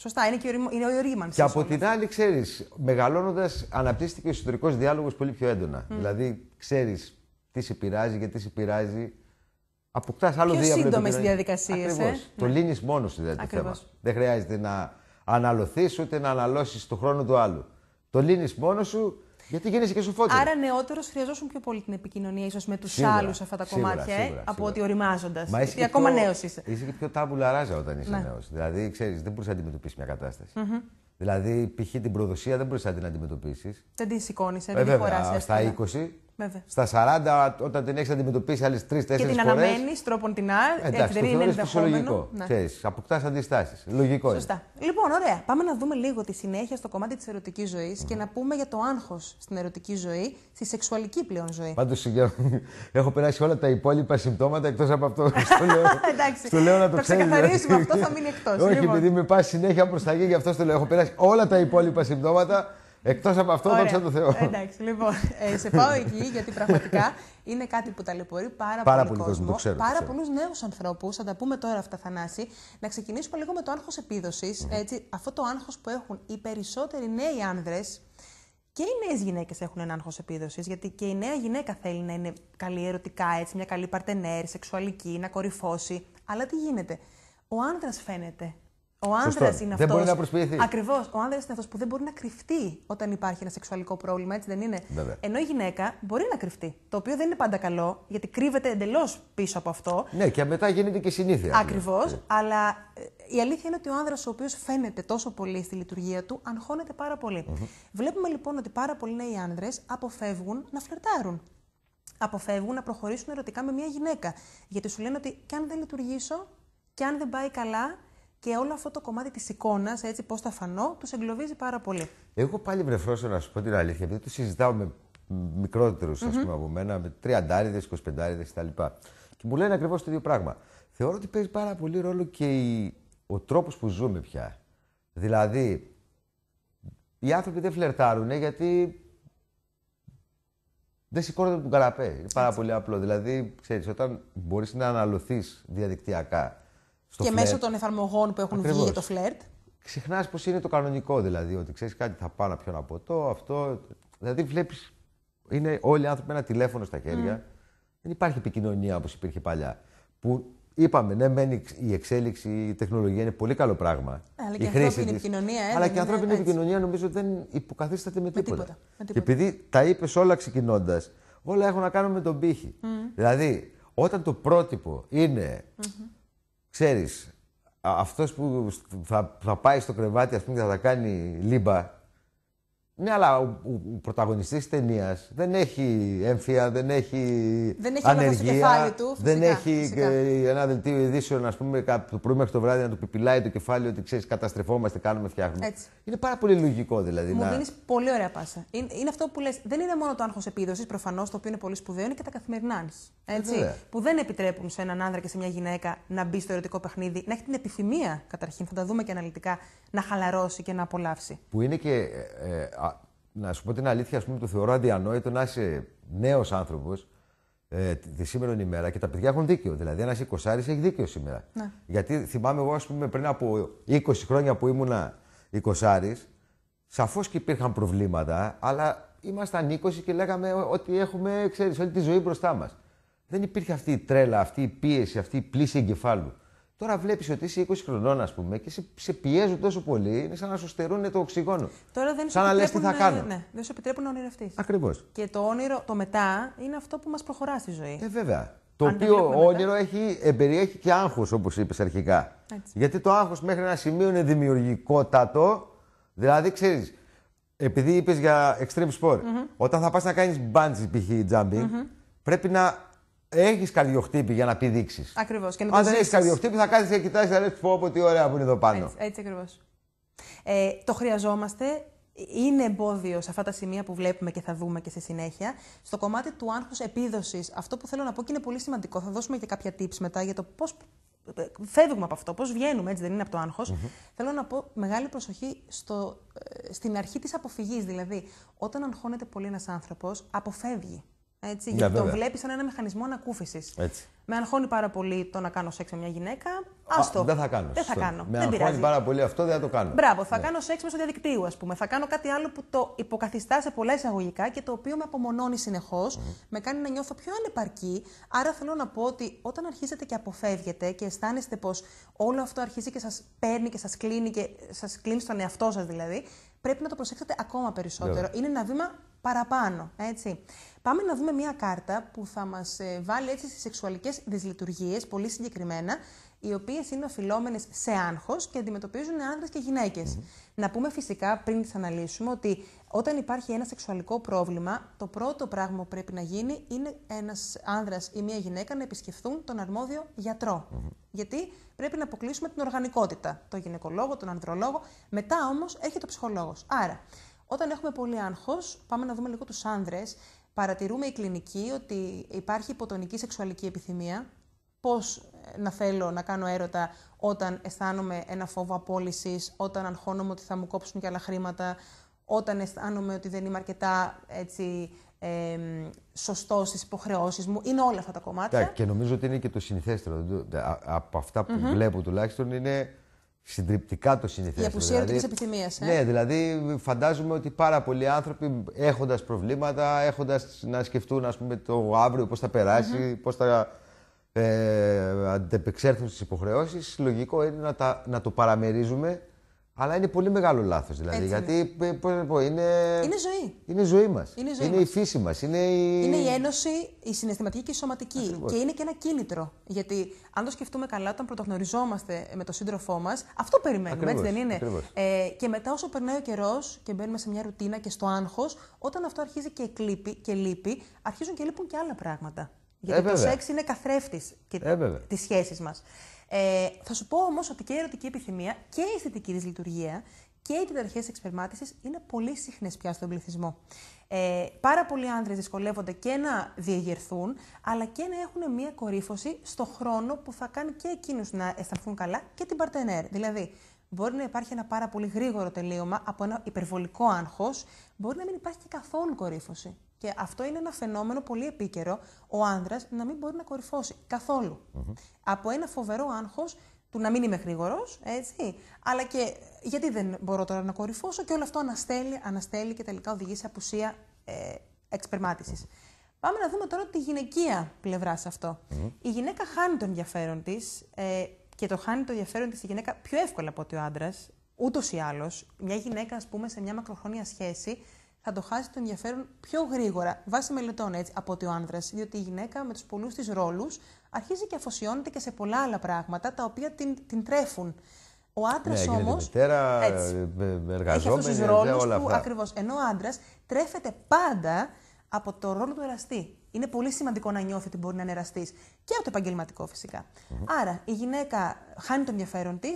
Σωστά, είναι και ο, είναι ο ρήμανσης. Και από την άλλη, ξέρεις, μεγαλώνοντας, αναπτύσσεται ο εσωτερικός διάλογος πολύ πιο έντονα. Δηλαδή, ξέρεις τι σε πειράζει, γιατί σε πειράζει. Αποκτάς άλλο διάβολο. Πιο σύντομε διαδικασίες. Ε? Το ναι. λύνεις μόνος σου δηλαδή, θέμα. Δεν χρειάζεται να αναλωθείς ούτε να αναλώσεις τον χρόνο του άλλου. Το λύνεις μόνος σου γιατί γίνεσαι και σου Άρα νεότερος χρειαζόσουν πιο πολύ την επικοινωνία, ίσως με τους άλλους αυτά τα σίγουρα, κομμάτια, ε, σίγουρα, από ότι οριμάζοντα. Γιατί ακόμα νέος είσαι. Είσαι και πιο τάβουλα ράζα όταν είσαι ναι. νέος. Δηλαδή, ξέρεις, δεν μπορείς να αντιμετωπίσεις μια κατασταση Δηλαδή, π.χ. την προδοσία δεν μπορείς να την αντιμετωπίσεις. Δεν την σηκώνεις, δεν την ε, Στα 20 στα 40, όταν την έχεις αντιμετωπίσει άλλες 3-4 φορέ. Και την αναμένεις, τρόπον την άλλη. Ε, Εντάξει, δεν είναι φυσιολογικό. Ναι. Ξέρεις, αποκτάς αντιστάσεις. Λογικό. Σωστά. Είναι. Λοιπόν, ωραία. Πάμε να δούμε λίγο τη συνέχεια στο κομμάτι της ερωτικής ζωής mm. και να πούμε για το άγχος στην ερωτική ζωή, στη σεξουαλική πλέον ζωή. Πάντως, έχω περάσει όλα τα υπόλοιπα συμπτώματα εκτός από αυτό. στο λέω, Στο λέω να το, το δηλαδή. ξεκαθαρίσουμε αυτό, θα μείνει εκτός. Όχι, λοιπόν. επειδή με πας συνέχεια προς τα γη, γι' αυτό το λέω. Έχω περάσει όλα τα υπόλοιπα συμπτώματα Εκτός από αυτό, δεν δόξα τω Θεώ. Εντάξει, λοιπόν, ε, σε πάω εκεί γιατί πραγματικά είναι κάτι που ταλαιπωρεί πάρα, πάρα πολύ κόσμο. πάρα πολλούς νέους ανθρώπους, θα τα πούμε τώρα αυτά, Θανάση. Να ξεκινήσουμε λίγο με το άγχος επίδοσης. Mm. Αυτό το άγχος που έχουν οι περισσότεροι νέοι άνδρες, και οι νέες γυναίκες έχουν ένα άγχος επίδοσης, γιατί και η νέα γυναίκα θέλει να είναι καλή ερωτικά, έτσι, μια καλή παρτενέρ, σεξουαλική, να κορυφώσει. Αλλά τι γίνεται. Ο άνδρας φαίνεται ο άνδρας είναι αυτό. Δεν μπορεί να προσποιηθεί. Ακριβώς. Ο άντρα είναι αυτός που δεν μπορεί να κρυφτεί όταν υπάρχει ένα σεξουαλικό πρόβλημα, έτσι δεν είναι. Ενώ η γυναίκα μπορεί να κρυφτεί. Το οποίο δεν είναι πάντα καλό, γιατί κρύβεται εντελώς πίσω από αυτό. Ναι, και μετά γίνεται και συνήθεια. Ακριβώ. Αλλά ε, η αλήθεια είναι ότι ο άνδρας, ο οποίος φαίνεται τόσο πολύ στη λειτουργία του, αγχώνεται πάρα Βλέπουμε λοιπόν ότι πάρα πολλοί νέοι άνδρες αποφεύγουν να φλερτάρουν. Αποφεύγουν να προχωρήσουν ερωτικά με μια γυναίκα. Γιατί σου λένε ότι και αν δεν λειτουργήσω, και αν δεν πάει καλά, και όλο αυτό το κομμάτι της εικόνας, έτσι πώς θα φανώ, τους εγκλωβίζει πάρα πολύ. Εγώ πάλι βρεφρώσω να σου πω την αλήθεια, επειδή το συζητάω με μικροτερου mm-hmm. πούμε από μένα, με 30 25 κτλ. Και μου λένε ακριβώς το ίδιο πράγμα. Θεωρώ ότι παίζει πάρα πολύ ρόλο και ο τρόπος που ζούμε πια. Δηλαδή, οι άνθρωποι δεν φλερτάρουν γιατί δεν σηκώνονται από τον καραπέ. Είναι πάρα πολύ απλό. Δηλαδή, ξέρεις, όταν μπορείς να αναλωθείς διαδικτυακά στο και φλερτ. μέσω των εφαρμογών που έχουν Ακριβώς. βγει για το φλερτ. Ξεχνάς πως είναι το κανονικό δηλαδή, ότι ξέρεις κάτι θα πάω να πιω ένα ποτό, αυτό. Δηλαδή βλέπεις, είναι όλοι οι άνθρωποι με ένα τηλέφωνο στα χέρια. Δεν υπάρχει επικοινωνία όπως υπήρχε παλιά. Που είπαμε, ναι, μένει η εξέλιξη, η τεχνολογία είναι πολύ καλό πράγμα. Ε, αλλά και η ανθρώπινη επικοινωνία, ε, Αλλά και η ανθρώπινη επικοινωνία νομίζω δεν υποκαθίσταται με τίποτα. Και επειδή τα είπες όλα ξεκινώντας, όλα έχουν να κάνουν με τον πύχη. Δηλαδή, όταν το πρότυπο ξέρεις, αυτός που θα, πάει στο κρεβάτι, ας πούμε, θα τα κάνει λίμπα ναι, αλλά ο, ο πρωταγωνιστής ταινίας δεν έχει έμφυα, δεν έχει δεν έχει ανεργία, του, φυσικά, δεν έχει φυσικά. ένα δελτίο ειδήσεων, ας πούμε, το πρωί μέχρι το βράδυ να του πιπηλάει το κεφάλι ότι ξέρεις, καταστρεφόμαστε, κάνουμε, φτιάχνουμε. Έτσι. Είναι πάρα πολύ λογικό δηλαδή. Μου να... δίνεις πολύ ωραία πάσα. Είναι, αυτό που λες, Δεν είναι μόνο το άγχος επίδοσης, προφανώς, το οποίο είναι πολύ σπουδαίο, είναι και τα καθημερινάς ε, Έτσι, που δεν επιτρέπουν σε έναν άνδρα και σε μια γυναίκα να μπει στο ερωτικό παιχνίδι, να έχει την επιθυμία καταρχήν, θα τα δούμε και αναλυτικά, να χαλαρώσει και να απολαύσει. Που είναι και ε, ε, να σου πω την αλήθεια, ας πούμε, το θεωρώ αδιανόητο να είσαι νέος άνθρωπος ε, τη σήμερα ημέρα και τα παιδιά έχουν δίκιο. Δηλαδή, ένας 20 έχει δίκιο σήμερα. Ναι. Γιατί θυμάμαι εγώ, ας πούμε, πριν από 20 χρόνια που ήμουνα 20 σαφώς και υπήρχαν προβλήματα, αλλά ήμασταν 20 και λέγαμε ότι έχουμε, ξέρεις, όλη τη ζωή μπροστά μας. Δεν υπήρχε αυτή η τρέλα, αυτή η πίεση, αυτή η πλήση εγκεφάλου. Τώρα βλέπεις ότι είσαι 20 χρονών, ας πούμε, και σε πιέζουν τόσο πολύ, είναι σαν να σου στερούν το οξυγόνο. Τώρα δεν σαν να λες τι θα κάνω. Ναι, δεν σου επιτρέπουν να ονειρευτείς. Ακριβώς. Και το όνειρο, το μετά, είναι αυτό που μας προχωρά στη ζωή. Ε, βέβαια. Το Αν οποίο όνειρο μετά. έχει, περιέχει και άγχος, όπως είπες αρχικά. Έτσι. Γιατί το άγχος μέχρι ένα σημείο είναι δημιουργικότατο. Δηλαδή, ξέρεις, επειδή είπες για extreme sport, όταν θα πας να κάνεις bungee, π.χ. jumping, mm-hmm. πρέπει να έχεις καρδιοχτύπη για να πηδήξεις. Ακριβώς. Αν λοιπόν, δεν έχεις καρδιοχτύπη, θα κάθεσαι και κοιτάζει και λες: Πω, πω, τι ωραία που είναι εδώ πάνω. Έτσι, έτσι ακριβώς. Ε, το χρειαζόμαστε. Είναι εμπόδιο σε αυτά τα σημεία που βλέπουμε και θα δούμε και στη συνέχεια. Στο κομμάτι του άγχους επίδοσης, αυτό που θέλω να πω και είναι πολύ σημαντικό, θα δώσουμε και κάποια tips μετά για το πώς ε, φεύγουμε από αυτό, πώς βγαίνουμε, έτσι δεν είναι από το αγχο Θέλω να πω μεγάλη προσοχή στο, ε, στην αρχή της αποφυγής. Δηλαδή, όταν αγχώνεται πολύ ένας άνθρωπος, αποφεύγει. Έτσι, ναι, γιατί το βλέπεις σαν ένα μηχανισμό ανακούφισης. Με αγχώνει πάρα πολύ το να κάνω σεξ με μια γυναίκα. Άστο. Δεν θα κάνω. Δεν θα κάνω. Με δεν αγχώνει πάρα πολύ αυτό, δεν θα το κάνω. Μπράβο, θα ναι. κάνω σεξ μέσω διαδικτύου, ας πούμε. Θα κάνω κάτι άλλο που το υποκαθιστά σε πολλά εισαγωγικά και το οποίο με απομονώνει με κάνει να νιώθω πιο ανεπαρκή. Άρα θέλω να πω ότι όταν αρχίζετε και αποφεύγετε και αισθάνεστε πως όλο αυτό αρχίζει και σας παίρνει και σας κλείνει και σας κλείνει στον εαυτό σας δηλαδή, πρέπει να το προσέξετε ακόμα περισσότερο. Ναι, Είναι ένα βήμα παραπάνω, έτσι. Πάμε να δούμε μια κάρτα που θα μας ε, βάλει έτσι στις σεξουαλικές δυσλειτουργίες, πολύ συγκεκριμένα, οι οποίες είναι οφειλόμενες σε άγχος και αντιμετωπίζουν άνδρες και γυναικε Να πούμε φυσικά πριν τις αναλύσουμε ότι όταν υπάρχει ένα σεξουαλικό πρόβλημα, το πρώτο πράγμα που πρέπει να γίνει είναι ένας άνδρας ή μια γυναίκα να επισκεφθούν τον αρμόδιο Γιατί πρέπει να αποκλείσουμε την οργανικότητα, τον γυναικολόγο, τον ανδρολόγο. Μετά όμως έχει το ψυχολόγος. Άρα, όταν έχουμε πολύ άγχος, πάμε να δούμε λίγο τους άνδρες, παρατηρούμε η κλινική ότι υπάρχει υποτονική σεξουαλική επιθυμία, Πώς ε, να θέλω να κάνω έρωτα όταν αισθάνομαι ένα φόβο απόλυσης, όταν αγχώνομαι ότι θα μου κόψουν και άλλα χρήματα, όταν αισθάνομαι ότι δεν είμαι αρκετά έτσι, ε, σωστός στις υποχρεώσεις μου. Είναι όλα αυτά τα κομμάτια. και νομίζω ότι είναι και το συνηθέστερο. Από αυτά που mm-hmm. βλέπω τουλάχιστον είναι συντριπτικά το συνηθίζουμε. Η απουσία δηλαδή, επιθυμίας. Ε. Ναι, δηλαδή φαντάζομαι ότι πάρα πολλοί άνθρωποι έχοντας προβλήματα, έχοντας να σκεφτούν ας πούμε, το αύριο, πώς θα περάσει, πώς θα ε, αντεπεξέλθουν στις υποχρεώσεις, λογικό είναι να, τα, να το παραμερίζουμε αλλά είναι πολύ μεγάλο λάθος. Δηλαδή, γιατί πώς να πω, είναι. Είναι ζωή. Είναι ζωή μας. Είναι, η φύση μας. Είναι, η... είναι η ένωση, η συναισθηματική και η σωματική. Και είναι και ένα κίνητρο. Γιατί αν το σκεφτούμε καλά, όταν πρωτογνωριζόμαστε με τον σύντροφό μας, αυτό περιμένουμε, Ακριβώς. έτσι δεν είναι. Ε, και μετά, όσο περνάει ο καιρός και μπαίνουμε σε μια ρουτίνα και στο άγχος, όταν αυτό αρχίζει και εκλείπει και λείπει, αρχίζουν και λείπουν και άλλα πράγματα. Γιατί ε, το σεξ είναι καθρέφτης ε, τη σχέση μας. Ε, θα σου πω όμως ότι και η ερωτική επιθυμία και η αισθητική λειτουργία και οι διδαρχέ εξπερμάτισης είναι πολύ συχνές πια στον πληθυσμό. Ε, πάρα πολλοί άντρε δυσκολεύονται και να διεγερθούν, αλλά και να έχουν μία κορύφωση στο χρόνο που θα κάνει και εκείνους να αισθανθούν καλά και την παρτενέρ. Δηλαδή, μπορεί να υπάρχει ένα πάρα πολύ γρήγορο τελείωμα από ένα υπερβολικό άγχος, μπορεί να μην υπάρχει και καθόλου κορύφωση. Και αυτό είναι ένα φαινόμενο πολύ επίκαιρο, ο άνδρας να μην μπορεί να κορυφώσει καθόλου. Mm-hmm. Από ένα φοβερό άγχος του να μην είμαι γρήγορος, έτσι. Αλλά και γιατί δεν μπορώ τώρα να κορυφώσω, και όλο αυτό αναστέλει, αναστέλει και τελικά οδηγεί σε απουσία ε, εξπερμάτισης. Mm-hmm. Πάμε να δούμε τώρα τη γυναικεία πλευρά σε αυτό. Mm-hmm. Η γυναίκα χάνει το ενδιαφέρον της ε, και το χάνει το ενδιαφέρον της η γυναίκα πιο εύκολα από ότι ο άντρα. Ούτως ή άλλως, μια γυναίκα, ας πούμε, σε μια μακροχρόνια σχέση θα το χάσει το ενδιαφέρον πιο γρήγορα, βάσει μελετών έτσι, από ότι ο άνδρας. Διότι η γυναίκα με τους πολλούς της ρόλους αρχίζει και αφοσιώνεται και σε πολλά άλλα πράγματα τα οποία την, την τρέφουν. Ο άντρας ναι, όμως. Μητέρα, ε, ε, εργαζόμενη, έχει αυτούς του που ακριβώς. Ενώ ο άντρας τρέφεται πάντα από το ρόλο του εραστή. Είναι πολύ σημαντικό να νιώθει ότι μπορεί να είναι εραστής και από το επαγγελματικό φυσικά. Mm-hmm. Άρα η γυναίκα χάνει το ενδιαφέρον της,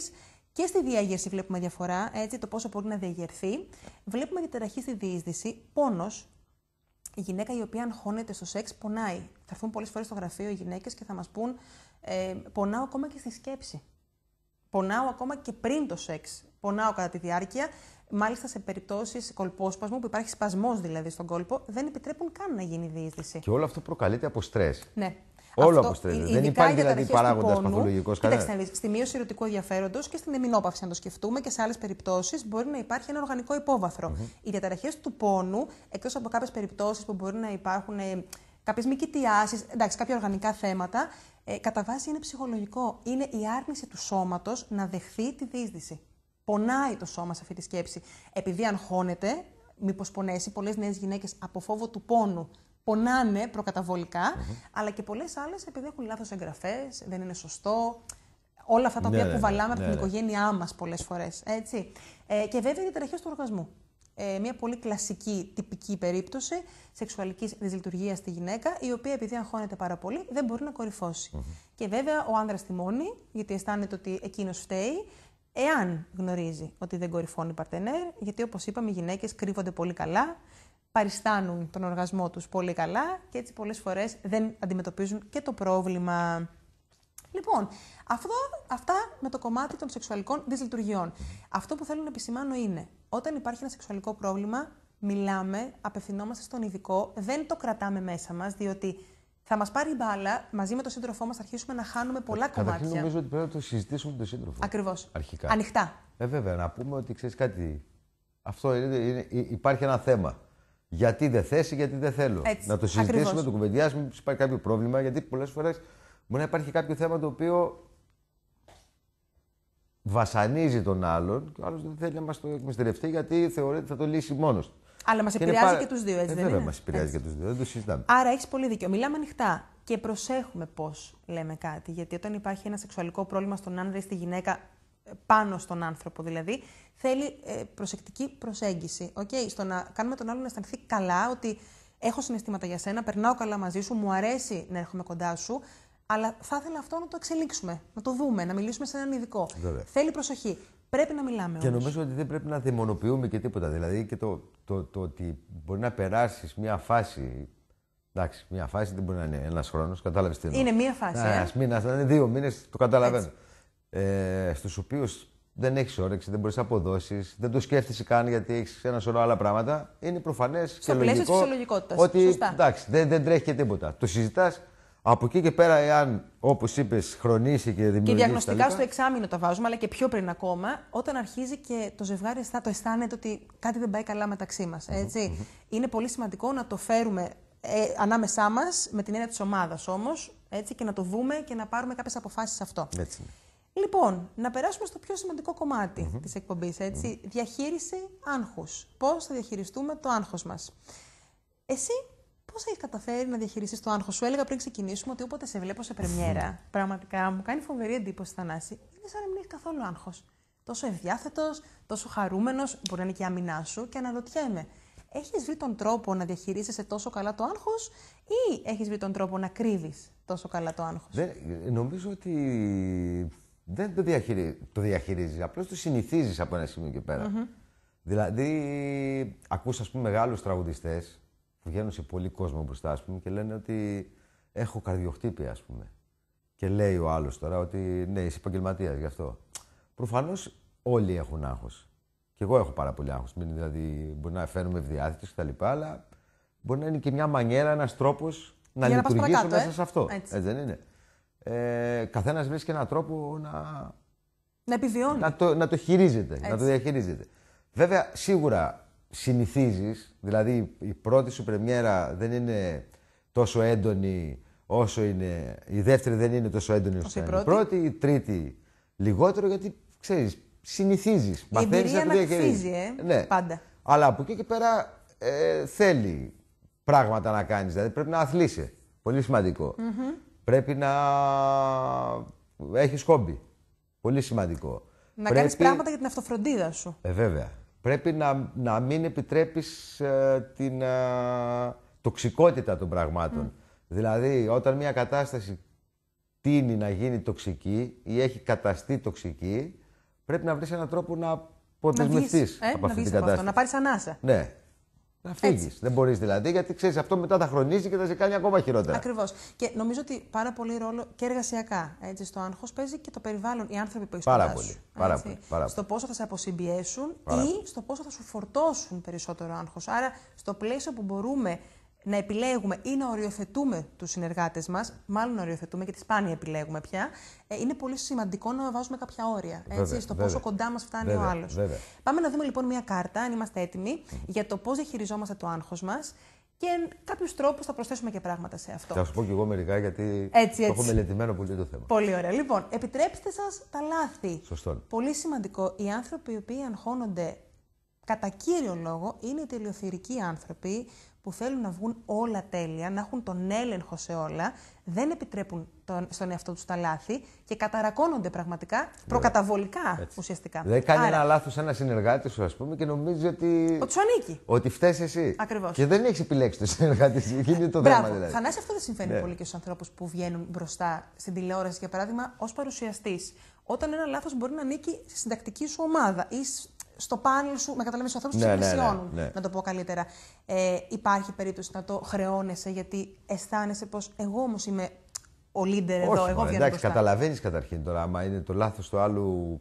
και στη διαγέρση βλέπουμε διαφορά, έτσι, το πόσο μπορεί να διαγερθεί. Βλέπουμε διαταραχή στη διείσδυση, πόνος. Η γυναίκα η οποία αγχώνεται στο σεξ πονάει. Θα έρθουν πολλές φορές στο γραφείο οι γυναίκες και θα μας πούν: ε, Πονάω ακόμα και στη σκέψη. Πονάω ακόμα και πριν το σεξ. Πονάω κατά τη διάρκεια. Μάλιστα σε περιπτώσεις κολπόσπασμου, που υπάρχει σπασμός δηλαδή στον κόλπο, δεν επιτρέπουν καν να γίνει διείσδυση. Και όλο αυτό προκαλείται από στρες. Ναι. Όλο αποστέλλεται. Δεν υπάρχει δηλαδή παράγοντα παθολογικό κανένα. Κοιτάξτε, στη μείωση ερωτικού ενδιαφέροντος και στην εμινόπαυση, αν το σκεφτούμε, και σε άλλες περιπτώσεις μπορεί να υπάρχει ένα οργανικό υπόβαθρο. Mm-hmm. Οι διαταραχές του πόνου, εκτός από κάποιες περιπτώσεις που μπορεί να υπάρχουν ε, κάποιες μικητιάσει, εντάξει, κάποια οργανικά θέματα, ε, κατά βάση είναι ψυχολογικό. Είναι η άρνηση του σώματος να δεχθεί τη δίσδυση. Πονάει το σώμα σε αυτή τη σκέψη. Επειδή αγχώνεται, μήπως πονέσει, πολλές νέες γυναίκες από φόβο του πόνου πονάνε προκαταβολικά, mm-hmm. αλλά και πολλές άλλες επειδή έχουν λάθος εγγραφές, δεν είναι σωστό. Όλα αυτά τα ναι, οποία ναι, κουβαλάμε ναι, από την ναι. οικογένειά μας πολλές φορές. Ε, και βέβαια η διαταραχή του οργασμού. Ε, μια πολύ κλασική, τυπική περίπτωση σεξουαλικής δυσλειτουργίας στη γυναίκα, η οποία επειδή αγχώνεται πάρα πολύ δεν μπορεί να κορυφωσει mm-hmm. Και βέβαια ο άνδρας τιμώνει, γιατί αισθάνεται ότι εκείνος φταίει, εάν γνωρίζει ότι δεν κορυφώνει παρτενέρ, γιατί όπως είπαμε, οι γυναίκες κρύβονται πολύ καλά, παριστάνουν τον οργασμό τους πολύ καλά και έτσι πολλές φορές δεν αντιμετωπίζουν και το πρόβλημα. Λοιπόν, αυτό, αυτά με το κομμάτι των σεξουαλικών δυσλειτουργιών. Αυτό που θέλω να επισημάνω είναι, όταν υπάρχει ένα σεξουαλικό πρόβλημα, μιλάμε, απευθυνόμαστε στον ειδικό, δεν το κρατάμε μέσα μας, διότι θα μας πάρει μπάλα μαζί με τον σύντροφό μας, θα αρχίσουμε να χάνουμε πολλά Καταρχήν, κομμάτια. Καταρχήν νομίζω ότι πρέπει να το συζητήσουμε με τον σύντροφο. Ακριβώς. Αρχικά. Ανοιχτά. Ε, βέβαια, να πούμε ότι ξέρεις κάτι. Αυτό είναι, είναι, υπάρχει ένα θέμα γιατί δεν ή γιατί δεν θέλω. να το συζητήσουμε, να το κουβεντιάσουμε, να υπάρχει κάποιο πρόβλημα, γιατί πολλές φορές μπορεί να υπάρχει κάποιο θέμα το οποίο βασανίζει τον άλλον και ο άλλος δεν θέλει να μας το εκμυστηρευτεί γιατί θεωρεί ότι θα το λύσει μόνος του. Αλλά μας επηρεάζει και τους δύο, έτσι ε, δεν βέβαια, είναι. μας επηρεάζει και τους δύο, δεν το συζητάμε. Άρα έχεις πολύ δίκιο. Μιλάμε ανοιχτά και προσέχουμε πώς λέμε κάτι. Γιατί όταν υπάρχει ένα σεξουαλικό πρόβλημα στον άνδρα ή στη γυναίκα, πάνω στον άνθρωπο δηλαδή, θέλει ε, προσεκτική προσέγγιση. Okay, στο να κάνουμε τον άλλον να αισθανθεί καλά ότι έχω συναισθήματα για σένα, περνάω καλά μαζί σου, μου αρέσει να έρχομαι κοντά σου, αλλά θα ήθελα αυτό να το εξελίξουμε, να το δούμε, να μιλήσουμε σε έναν ειδικό. Θέλει προσοχή. Πρέπει να μιλάμε όμως. Και νομίζω ότι δεν πρέπει να δαιμονοποιούμε και τίποτα. Δηλαδή και το, το, το ότι μπορεί να περάσεις μια φάση. Εντάξει, μια φάση δεν μπορεί να είναι ένας χρόνος, κατάλαβες τι εννοώ. Είναι μια φάση. Ένα ε? μήνας, να είναι δύο μήνες, το καταλαβαίνω ε, στους οποίους δεν έχεις όρεξη, δεν μπορείς να αποδώσεις, δεν το σκέφτεσαι καν γιατί έχεις ένα σωρό άλλα πράγματα. Είναι προφανές και λογικό ότι Σωστά. εντάξει, δεν, δεν τρέχει και τίποτα. Το συζητάς από εκεί και πέρα, εάν όπως είπες, χρονίσει και δημιουργήσει. Και διαγνωστικά στο εξάμεινο τα βάζουμε, αλλά και πιο πριν ακόμα, όταν αρχίζει και το ζευγάρι το αισθάνεται ότι κάτι δεν πάει καλά μεταξύ μας. mm Είναι πολύ σημαντικό να το φέρουμε ε, ανάμεσά μας, με την έννοια της ομάδας όμως, και να το δούμε και να πάρουμε κάποιες αποφάσεις αυτό. Έτσι. Λοιπόν, να περάσουμε στο πιο σημαντικό κομμάτι mm-hmm. της εκπομπής, έτσι. Mm-hmm. Διαχείριση άγχους. Πώς θα διαχειριστούμε το άγχος μας. Εσύ πώς έχεις καταφέρει να διαχειριστείς το άγχος σου, έλεγα πριν ξεκινήσουμε ότι όποτε σε βλέπω σε πρεμιέρα, πραγματικά μου κάνει φοβερή εντύπωση, Θανάση. Είναι σαν να μην έχει καθόλου άγχος. Τόσο ευδιάθετος, τόσο χαρούμενος, μπορεί να είναι και η αμυνά σου και αναρωτιέμαι, έχεις βρει τον τρόπο να διαχειρίζεσαι τόσο καλά το άγχος ή έχεις βρει τον τρόπο να κρύβεις τόσο καλά το άγχος. Νομίζω ότι δεν το, διαχειρίζει, το διαχειρίζεις, απλώς το συνηθίζεις από ένα σημείο και περα Δηλαδή, ακούς ας πούμε μεγάλους τραγουδιστές που βγαίνουν σε πολύ κόσμο μπροστά πούμε, και λένε ότι έχω καρδιοχτύπη ας πούμε. Και λέει ο άλλος τώρα ότι ναι, είσαι επαγγελματίας γι' αυτό. Προφανώς όλοι έχουν άγχος. Κι εγώ έχω πάρα πολύ άγχος. Δηλαδή, μπορεί να φαίνομαι ευδιάθετος κτλ. Αλλά μπορεί να είναι και μια μανιέρα, ένας τρόπος να Για λειτουργήσω να ε. μέσα σε αυτό. Έτσι ε, δεν είναι ε, καθένας βρίσκει έναν τρόπο να... Να επιβιώνει. Να το, να το χειρίζεται, να το διαχειρίζεται. Βέβαια, σίγουρα συνηθίζεις, δηλαδή η πρώτη σου πρεμιέρα δεν είναι τόσο έντονη όσο είναι... Η δεύτερη δεν είναι τόσο έντονη όσο η πρώτη. Η τρίτη λιγότερο, γιατί ξέρεις, συνηθίζεις. Η εμπειρία να ε, ναι. πάντα. Αλλά από εκεί και πέρα ε, θέλει πράγματα να κάνεις, δηλαδή πρέπει να αθλείσαι. Πολύ Πρέπει να έχεις χόμπι. Πολύ σημαντικό. Να Πρέπει... κάνει πράγματα για την αυτοφροντίδα σου. Ε, βέβαια. Πρέπει να, να μην επιτρέπεις ε, την ε, τοξικότητα των πραγμάτων. Δηλαδή, όταν μια κατάσταση τίνει να γίνει τοξική ή έχει καταστεί τοξική, πρέπει να βρεις έναν τρόπο να ε, αποδεσμευτεί από αυτή την Αυτό, να πάρεις ανάσα. Ναι. Να φύγεις. Δεν μπορείς δηλαδή, γιατί ξέρεις αυτό μετά τα χρονίζει και θα σε κάνει ακόμα χειρότερα. Ακριβώς. Και νομίζω ότι πάρα πολύ ρόλο και εργασιακά έτσι, στο άγχος παίζει και το περιβάλλον, οι άνθρωποι που έχει πάρα, πάρα, πολύ, πάρα, πολύ, Στο πόσο θα σε αποσυμπιέσουν ή στο πόσο θα σου φορτώσουν περισσότερο άγχος. Άρα, στο πλαίσιο που μπορούμε να επιλέγουμε ή να οριοθετούμε τους συνεργάτες μας, μάλλον να οριοθετούμε γιατί σπάνια επιλέγουμε πια, ε, είναι πολύ σημαντικό να βάζουμε κάποια όρια. Έτσι, στο πόσο κοντά μας φτάνει ο άλλο. Πάμε να δούμε λοιπόν μια κάρτα, αν είμαστε για το πώς διαχειριζόμαστε το άγχος μας και κάποιους τρόπους θα προσθέσουμε και πράγματα σε αυτό. Θα σου πω και εγώ μερικά, γιατί το έχω μελετημένο πολύ το θέμα. Πολύ ωραία. Λοιπόν, επιτρέψτε σας τα λάθη. Σωστό. Πολύ σημαντικό. Οι άνθρωποι οι οποίοι αγχώνονται κατά κύριο λόγο είναι οι τελειοθυρικοί άνθρωποι, που θέλουν να βγουν όλα τέλεια, να έχουν τον έλεγχο σε όλα, δεν επιτρέπουν τον, στον εαυτό τους τα λάθη και καταρακώνονται πραγματικά ναι. προκαταβολικά ουσιαστικά. Δεν κάνει Άρα... ένα λάθος ένα συνεργάτη σου, ας πούμε, και νομίζει ότι. Ότι σου ανήκει. Ότι φταίεις εσύ. Ακριβώς. Και δεν έχεις επιλέξει το συνεργάτη σου. Γίνει το δράμα δηλαδή. Φανά αυτό δεν συμβαίνει ναι. πολύ και στους ανθρώπους που βγαίνουν μπροστά στην τηλεόραση, για παράδειγμα, ως παρουσιαστής. Όταν ένα λάθος μπορεί να ανήκει στη συντακτική σου ομάδα ή στο πάνελ σου, με καταλαβαίνεις, ανθρώπους ναι, που σε ναι, ναι, ναι, να το πω καλύτερα. Ε, υπάρχει περίπτωση να το χρεώνεσαι γιατί αισθάνεσαι πως εγώ όμως είμαι ο leader εδώ, Όχι, εγώ βγαίνω Εντάξει, καταλαβαίνεις καταρχήν τώρα, άμα είναι το λάθος του άλλου,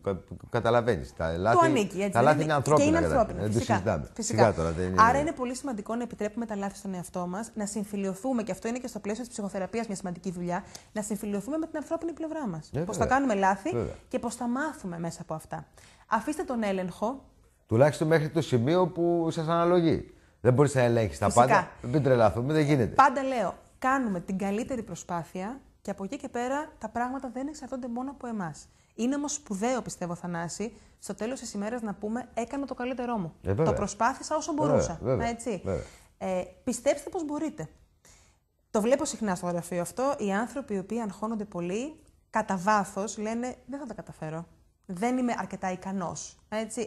καταλαβαίνει. Τα λάθη, το ανήκει, έτσι, τα λάθη είναι, είναι ανθρώπινα. Και είναι ανθρώπινα. Δεν το συζητάμε. Φυσικά. Τώρα, δεν είναι... Άρα είναι πολύ σημαντικό να επιτρέπουμε τα λάθη στον εαυτό μας, να συμφιλειωθούμε, και αυτό είναι και στο πλαίσιο της ψυχοθεραπείας μια σημαντική δουλειά, να συμφιλειωθούμε με την ανθρώπινη πλευρά μας. Ναι, ε, πώ θα κάνουμε λάθη βέβαια. και πώ θα μάθουμε μέσα από αυτά. Αφήστε τον έλεγχο Τουλάχιστον μέχρι το σημείο που σα αναλογεί. Δεν μπορείς να ελέγχεις τα πάντα. Μην τρελαθούμε, δεν γίνεται. Πάντα λέω, κάνουμε την καλύτερη προσπάθεια και από εκεί και πέρα τα πράγματα δεν εξαρτώνται μόνο από εμάς. Είναι όμως σπουδαίο, πιστεύω, Θανάση, στο τέλος της ημέρας να πούμε: Έκανα το καλύτερό μου. Ε, το προσπάθησα όσο μπορούσα. έτσι. Ε, πιστέψτε πως μπορείτε. Το βλέπω συχνά στο γραφείο αυτό. Οι άνθρωποι οι οποίοι αγχώνονται πολύ, κατά βάθος λένε: Δεν θα τα καταφέρω δεν είμαι αρκετά ικανός.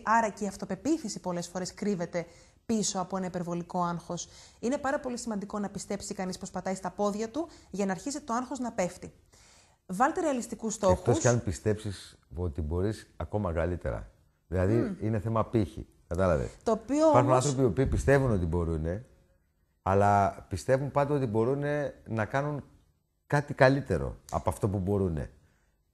Άρα και η αυτοπεποίθηση πολλές φορές κρύβεται πίσω από ένα υπερβολικό άγχος. Είναι πάρα πολύ σημαντικό να πιστέψει κανείς πως πατάει στα πόδια του για να αρχίσει το άγχος να πέφτει. Βάλτε ρεαλιστικούς στόχους. Εκτός και αν πιστέψεις ότι μπορείς ακόμα καλύτερα. Δηλαδή mm. είναι θέμα πύχη. Κατάλαβες. Το Υπάρχουν άνθρωποι που πιστεύουν ότι μπορούν, αλλά πιστεύουν πάντα ότι μπορούν να κάνουν κάτι καλύτερο από αυτό που μπορούν.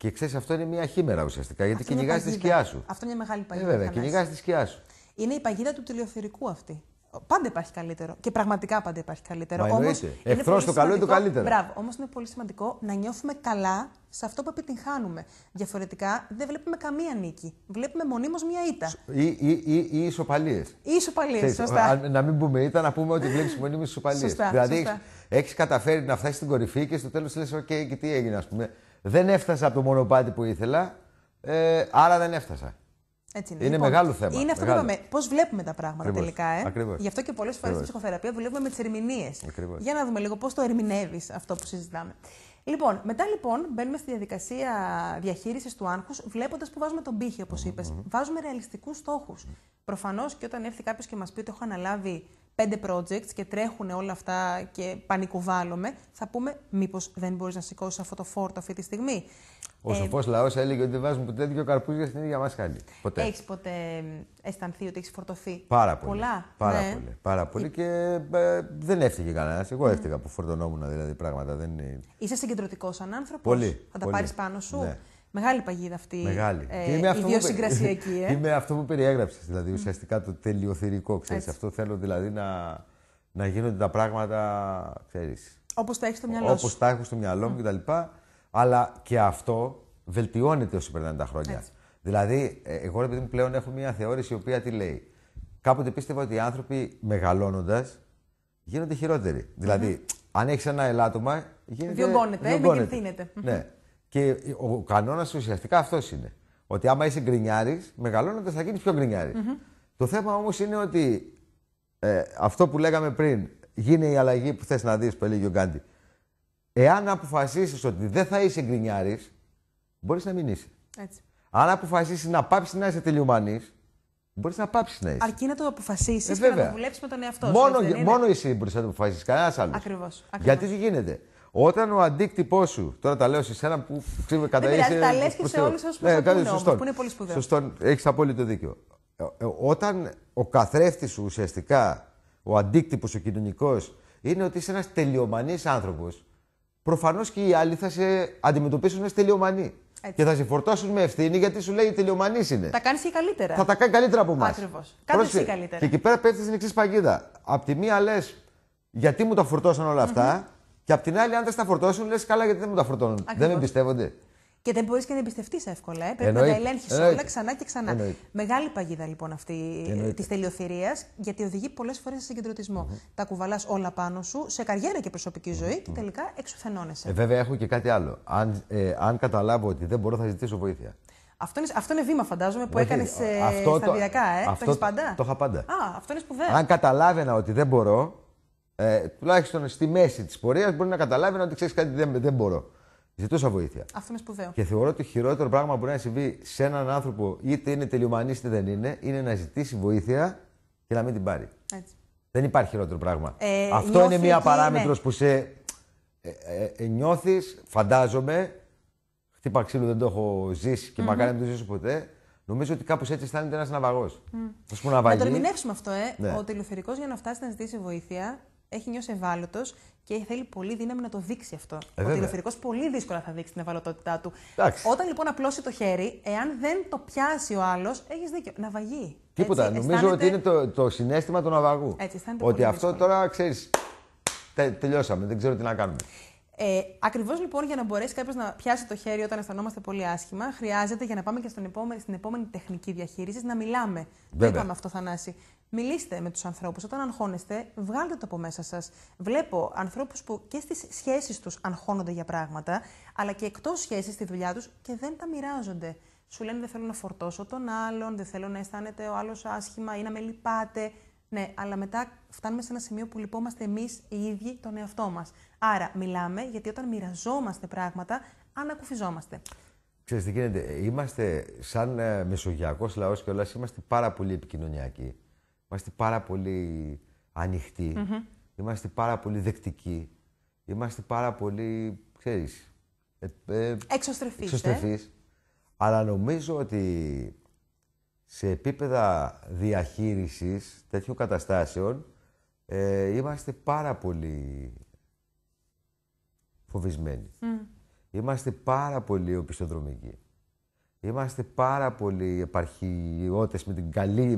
Και ξέρεις, αυτό είναι μια χήμερα ουσιαστικά, γιατί κυνηγάς τη σκιά σου. Αυτό είναι μια μεγάλη ε, παγίδα. βέβαια, κυνηγάς τη σκιά σου. Είναι η παγίδα του τηλεοφυρικού αυτή. Πάντα υπάρχει καλύτερο. Και πραγματικά πάντα υπάρχει καλύτερο. Όμω. Εχθρό το καλό είναι το καλύτερο. Μπράβο. Όμως είναι πολύ σημαντικό να νιώθουμε καλά σε αυτό που επιτυγχάνουμε. Διαφορετικά δεν βλέπουμε καμία νίκη. Βλέπουμε μονίμως μία ήττα. Ή, ή ισοπαλίες. Ή ισοπαλίες. Σωστά. Να μην πούμε ήττα, να πούμε ότι βλέπεις μονίμως ισοπαλίες. Δηλαδή έχεις καταφέρει να φτάσεις στην κορυφή και στο τέλος λες: OK, και τι έγινε, ας πούμε. Δεν έφτασα από το μονοπάτι που ήθελα, ε, άρα δεν έφτασα. Έτσι είναι. είναι λοιπόν, μεγάλο θέμα. Είναι αυτό που είπαμε. Πώς βλέπουμε τα πράγματα τελικά. Ε? Γι' αυτό και πολλές φορές στην ψυχοθεραπεία δουλεύουμε με τις ερμηνείες. Για να δούμε λίγο πώς το ερμηνεύεις αυτό που συζητάμε. Λοιπόν, μετά λοιπόν μπαίνουμε στη διαδικασία διαχείρισης του άγχους, βλέποντας που βάζουμε τον πύχη, όπως Βάζουμε ρεαλιστικούς στόχους. Mm-hmm. Προφανώς και όταν έρθει κάποιος και μας πει ότι έχω αναλάβει πέντε projects και τρέχουν όλα αυτά και πανικοβάλλομαι, θα πούμε μήπως δεν μπορείς να σηκώσεις αυτό το φόρτο αυτή τη στιγμή. Ο ε, σοφός λαός έλεγε ότι δεν βάζουμε ποτέ δύο καρπούζια στην ίδια μασχάλη. Ποτέ. Έχεις ποτέ αισθανθεί ότι έχεις φορτωθεί. Πάρα πολύ. Πολλά. Πάρα, ναι. πολύ, πάρα πολύ. Ε, και ε, δεν έφυγε κανένας. Εγώ ναι. έφυγα που φορτωνόμουν δηλαδή πράγματα. Δεν... Είσαι συγκεντρωτικός σαν άνθρωπος. Πολύ. Θα τα πάρεις πάνω σου. Ναι. Μεγάλη παγίδα αυτή Μεγάλη. Ε, αυτό ιδιοσυγκρασιακή. Που... Ε. είμαι αυτό που περιέγραψες, δηλαδή ουσιαστικά το τελειοθυρικό, Αυτό θέλω δηλαδή να, να γίνονται τα πράγματα, Όπως τα έχεις στο μυαλό σου. Όπω τα έχω στο μυαλό μου κτλ. Αλλά και αυτό βελτιώνεται όσο περνάνε τα χρόνια. Δηλαδή, ε, εγώ επειδή πλέον έχω μια θεώρηση η οποία τι λέει. Κάποτε πίστευα ότι οι άνθρωποι μεγαλώνοντας γίνονται χειρότεροι. Δηλαδή, αν έχεις ένα ελάττωμα. Γίνεται... Διωγγώνεται, ε, Ναι. Και ο κανόνας ουσιαστικά αυτός είναι. Ότι άμα είσαι γκρινιάρης, μεγαλώνοντας θα γίνεις πιο γκρινιαρη Το θέμα όμως είναι ότι ε, αυτό που λέγαμε πριν, γίνει η αλλαγή που θες να δεις, που έλεγε ο Γκάντι. Εάν αποφασίσεις ότι δεν θα είσαι γκρινιάρης, μπορείς να μην είσαι. Έτσι. Αν αποφασίσεις να πάψεις να είσαι τελειωμανή, μπορείς να πάψεις να είσαι. Αρκεί να το αποφασίσεις ε, και να το δουλέψει με τον εαυτό σου. Μόνο, μόνο εσύ μπορείς να το αποφασίσεις, κανένας άλλος. Ακριβώς. Γιατί τι γίνεται. Όταν ο αντίκτυπός σου, τώρα τα λέω σε ένα που ξέρει κατά Δεν πειράζει, τα λες και σε όλου ναι, σα που είναι πολύ σπουδαίος. Σωστό, έχεις απόλυτο δίκιο. Ε, ε, όταν ο καθρέφτης σου ουσιαστικά, ο αντίκτυπος, ο κοινωνικός, είναι ότι είσαι ένας τελειωμανή άνθρωπος, προφανώς και οι άλλοι θα σε αντιμετωπίσουν ως τελειωμανή. Έτσι. Και θα σε φορτώσουν με ευθύνη γιατί σου λέει τελειωμανή είναι. Τα κάνεις και καλύτερα. Θα τα κάνει καλύτερα από εμάς. Ακριβώς. Κάνεις καλύτερα. Και εκεί πέρα πέφτεις στην εξής παγίδα. Απ' τη μία λες, γιατί μου τα φορτώσαν όλα και απ' την άλλη, αν δεν τα φορτώσουν, λες καλά γιατί δεν μου τα φορτώνουν. Δεν με εμπιστεύονται. Και δεν μπορείς και να εμπιστευτείς εύκολα. Ε. Πρέπει να τα ελέγχεις όλα ξανά και ξανά. Μεγάλη παγίδα λοιπόν αυτή ε, της τελειοθυρίας, γιατί οδηγεί πολλές φορές σε συγκεντρωτισμο Τα κουβαλάς όλα πάνω σου, σε καριέρα και προσωπική και τελικά εξουθενώνεσαι. Ε, βέβαια, έχω και κάτι άλλο. Αν, ε, αν καταλάβω ότι δεν μπορώ, θα ζητήσω βοήθεια. Αυτό είναι, αυτό βήμα, φαντάζομαι, που έκανε ε, σταδιακά. Ε. Αυτό, το έχεις πάντα. είχα πάντα. Α, αυτό είναι σπουδαίο. Αν καταλάβαινα ότι δεν μπορώ, ε, τουλάχιστον στη μέση της πορείας μπορεί να καταλάβει ότι ξέρεις κάτι δεν, δεν μπορώ. Ζητούσα βοήθεια. Αυτό είναι σπουδαίο. Και θεωρώ ότι το χειρότερο πράγμα που μπορεί να συμβεί σε έναν άνθρωπο, είτε είναι τελειωμανή είτε δεν είναι, είναι να ζητήσει βοήθεια και να μην την πάρει. Έτσι. Δεν υπάρχει χειρότερο πράγμα. Ε, αυτό είναι μία παράμετρο που σε ε, ε, ε νιώθεις, φαντάζομαι. Χτύπα ξύλο δεν το έχω ζήσει και mm-hmm. μακάρι να μην το ζήσω ποτέ. Νομίζω ότι κάπως έτσι αισθάνεται ένας ναυαγός. Mm. Να το ερμηνεύσουμε αυτό, ε. Ναι. Ο τηλεφερικό για να φτάσει να ζητήσει βοήθεια έχει νιώσει ευάλωτος και θέλει πολύ δύναμη να το δείξει αυτό. Ε, ο τηλεφυρικό πολύ δύσκολα θα δείξει την ευαλωτότητά του. Όταν λοιπόν απλώσει το χέρι, εάν δεν το πιάσει ο άλλος, έχεις δίκιο. Ναυαγεί. Τίποτα. νομίζω ότι είναι το, το συνέστημα του ναυαγού. Έτσι, ότι αυτό τώρα ξέρεις. τελειώσαμε. Δεν ξέρω τι να κάνουμε. Ε, Ακριβώς λοιπόν για να μπορέσει κάποιος να πιάσει το χέρι όταν αισθανόμαστε πολύ άσχημα, χρειάζεται για να πάμε και στον στην επόμενη τεχνική διαχείριση να μιλάμε. Δεν είπαμε αυτό, Θανάση. Μιλήστε με τους ανθρώπους. Όταν αγχώνεστε, βγάλτε το από μέσα σας. Βλέπω ανθρώπους που και στις σχέσεις τους αγχώνονται για πράγματα, αλλά και εκτός σχέσης στη δουλειά τους και δεν τα μοιράζονται. Σου λένε δεν θέλω να φορτώσω τον άλλον, δεν θέλω να αισθάνεται ο άλλος άσχημα ή να με λυπάτε. Ναι, αλλά μετά φτάνουμε σε ένα σημείο που λυπόμαστε εμείς οι ίδιοι τον εαυτό μας. Άρα, μιλάμε γιατί όταν μοιραζόμαστε πράγματα, ανακουφιζόμαστε. Ξέρετε τι γίνεται, είμαστε σαν ε, μεσογειακός λαός και όλας είμαστε πάρα πολύ επικοινωνιακοί. Είμαστε πάρα πολύ Είμαστε πάρα πολύ δεκτικοί. Είμαστε πάρα πολύ, ξέρεις... Ε, ε, ε, εξωστρεφείς, Αλλά νομίζω ότι σε επίπεδα διαχείρισης τέτοιων καταστάσεων ε, είμαστε πάρα πολύ φοβισμένοι. Είμαστε πάρα πολύ οπισθοδρομικοί. Είμαστε πάρα πολύ επαρχιώτες με, την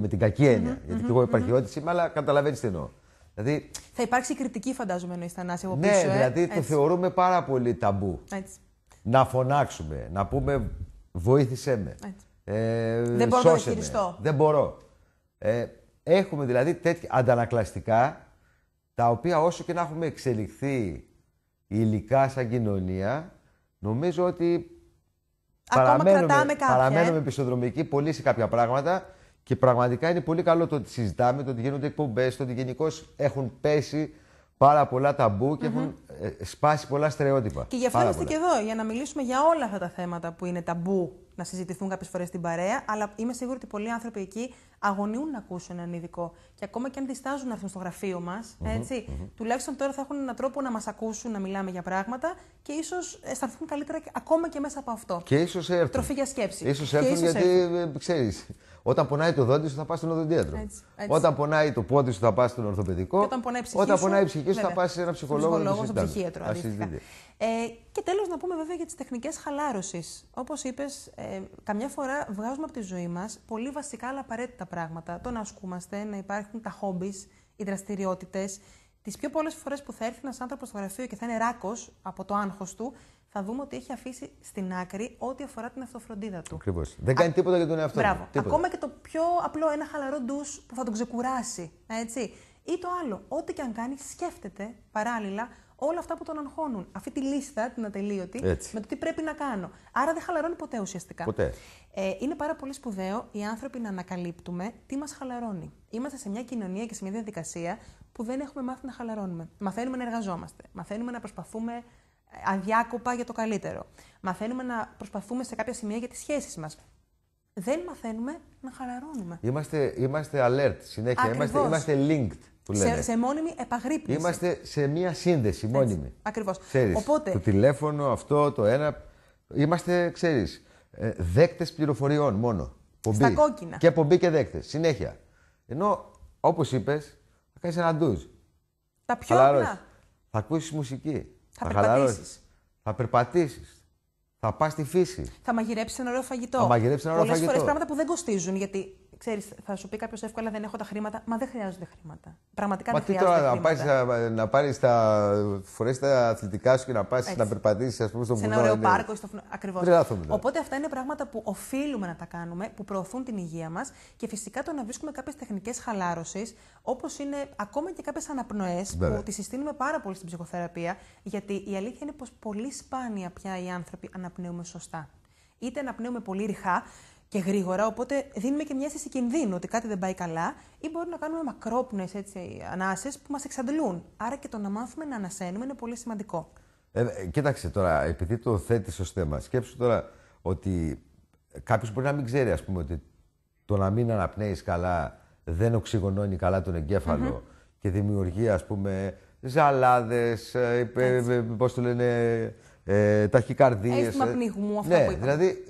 με την κακή Γιατί και εγώ είμαι, αλλά καταλαβαίνεις τι εννοώ. Δηλαδή, θα υπάρξει κριτική, φαντάζομαι, εννοείς Θανάση από ναι, πίσω. Ναι, δηλαδή το θεωρούμε πάρα πολύ ταμπού. Έτσι. Να φωνάξουμε, να πούμε βοήθησέ με. Ε, Δεν μπορώ να το Δεν μπορώ. Ε, έχουμε δηλαδή τέτοια αντανακλαστικά τα οποία όσο και να έχουμε εξελιχθεί υλικά σαν κοινωνία, νομίζω ότι Ακόμα κρατάμε κάποια. Ε. Παραμένουμε ε? πιστοδρομικοί πολύ σε κάποια πράγματα και πραγματικά είναι πολύ καλό το ότι συζητάμε, το ότι γίνονται εκπομπές, το ότι γενικώς έχουν πέσει πάρα πολλά ταμπού και mm έχουν ε, ε, σπάσει πολλά στερεότυπα. Και γι' αυτό είμαστε και εδώ, για να μιλήσουμε για όλα αυτά τα θέματα που είναι ταμπού να συζητηθούν κάποιες φορές στην παρέα. Αλλά είμαι σίγουρη ότι πολλοί άνθρωποι εκεί αγωνιούν να ακούσουν έναν ειδικό. Και ακόμα και αν διστάζουν να έρθουν στο γραφείο μας, mm τουλάχιστον τώρα θα έχουν έναν τρόπο να μας ακούσουν, να μιλάμε για πράγματα και ίσως αισθανθούν καλύτερα ακόμα και μέσα από αυτό. Και ίσως έρθουν. Τροφή για σκέψη. έρθουν γιατί ε, ξέρεις. Όταν πονάει το δόντι σου, θα πας στον οδοντίατρο. Όταν πονάει το πόδι σου, θα πας στον ορθοπαιδικό. όταν πονάει η ψυχή, όταν σου, πονάει η ψυχή σου, θα πας σε ένα ψυχολόγο. Ψυχολόγο, στον ψυχίατρο. Ε, και τέλος, να πούμε βέβαια για τις τεχνικές χαλάρωσης. Όπως είπες, ε, καμιά φορά βγάζουμε από τη ζωή μας πολύ βασικά αλλά απαραίτητα πράγματα. Το να ασκούμαστε, να υπάρχουν τα χόμπι, οι δραστηριότητες. Τις πιο πολλές φορές που θα έρθει ένας άνθρωπος στο γραφείο και θα είναι ράκος από το άγχος του, θα δούμε ότι έχει αφήσει στην άκρη ό,τι αφορά την αυτοφροντίδα του. Ακριβώς. Δεν κάνει τίποτα για τον εαυτό του. Μπράβο. Τίποτα. Ακόμα και το πιο απλό, ένα χαλαρό ντους που θα τον ξεκουράσει. Έτσι. Ή το άλλο, ό,τι και αν κάνει, σκέφτεται παράλληλα όλα αυτά που τον αγχώνουν. Αυτή τη λίστα, την ατελείωτη, με το τι πρέπει να κάνω. Άρα δεν χαλαρώνει ποτέ ουσιαστικά. Ποτέ. Ε, είναι πάρα πολύ σπουδαίο οι άνθρωποι να ανακαλύπτουμε τι μας χαλαρώνει. Είμαστε σε μια κοινωνία και σε μια διαδικασία που δεν έχουμε μάθει να χαλαρώνουμε. Μαθαίνουμε να εργαζόμαστε. Μαθαίνουμε να προσπαθούμε αδιάκοπα για το καλύτερο. Μαθαίνουμε να προσπαθούμε σε κάποια σημεία για τις σχέσεις μας. Δεν μαθαίνουμε να χαλαρώνουμε. Είμαστε, είμαστε alert συνέχεια, είμαστε, linked. Σε, σε μόνιμη επαγρύπνηση. Είμαστε σε μία σύνδεση μόνιμη. Ακριβώς. Οπότε... Το τηλέφωνο, αυτό, το ένα. Είμαστε, ξέρεις, ε, δέκτες πληροφοριών μόνο. Πομπή. Στα κόκκινα. Και πομπή και δέκτες. Συνέχεια. Ενώ, όπως είπες, θα κάνεις ένα ντουζ. Τα πιο απλά. Θα ακούσεις μουσική. Θα, θα περπατήσεις. Θα περπατήσεις. Θα πας στη φύση. Θα μαγειρέψεις ένα ωραίο φαγητό. Θα μαγειρέψεις ένα ωραίο Πολλές φαγητό. Πολλέ φορέ πράγματα που δεν κοστίζουν γιατί ξέρεις, θα σου πει κάποιος εύκολα δεν έχω τα χρήματα. Μα δεν χρειάζονται χρήματα. Πραγματικά Μα δεν χρειάζονται χρήματα. να πάρεις τα. φορές τα αθλητικά σου και να πάει να περπατήσεις, ας πούμε, στον βουνό. Σε ένα ωραίο πάρκο ή στο Ακριβώ. Δηλαδή. Οπότε αυτά είναι πράγματα που οφείλουμε να τα κάνουμε, που προωθούν την υγεία μας και φυσικά το να βρίσκουμε κάποιες τεχνικές χαλάρωσης, όπως είναι ακόμα και κάποιες αναπνοές που τη συστήνουμε πάρα πολύ στην ψυχοθεραπεία, γιατί η αλήθεια είναι πως πολύ σπάνια πια οι άνθρωποι αναπνέουμε σωστά. Είτε αναπνέουμε πολύ ρηχά, και γρήγορα. Οπότε δίνουμε και μια αίσθηση κινδύνου ότι κάτι δεν πάει καλά ή μπορούμε να κάνουμε μακρόπνε ανάσες που μας εξαντλούν. Άρα και το να μάθουμε να ανασένουμε είναι πολύ σημαντικό. Ε, ε κοίταξε τώρα, επειδή το θέτεις ως θέμα, σκέψου τώρα ότι κάποιος μπορεί να μην ξέρει, ας πούμε, ότι το να μην αναπνέεις καλά δεν οξυγονώνει καλά τον εγκεφαλο και δημιουργεί, ας πούμε, ζαλάδες, ε, ε, πώς το λένε, ε, ταχυκαρδίε. Αίσθημα πνιγμού, αυτό ναι, που είπα. Δηλαδή,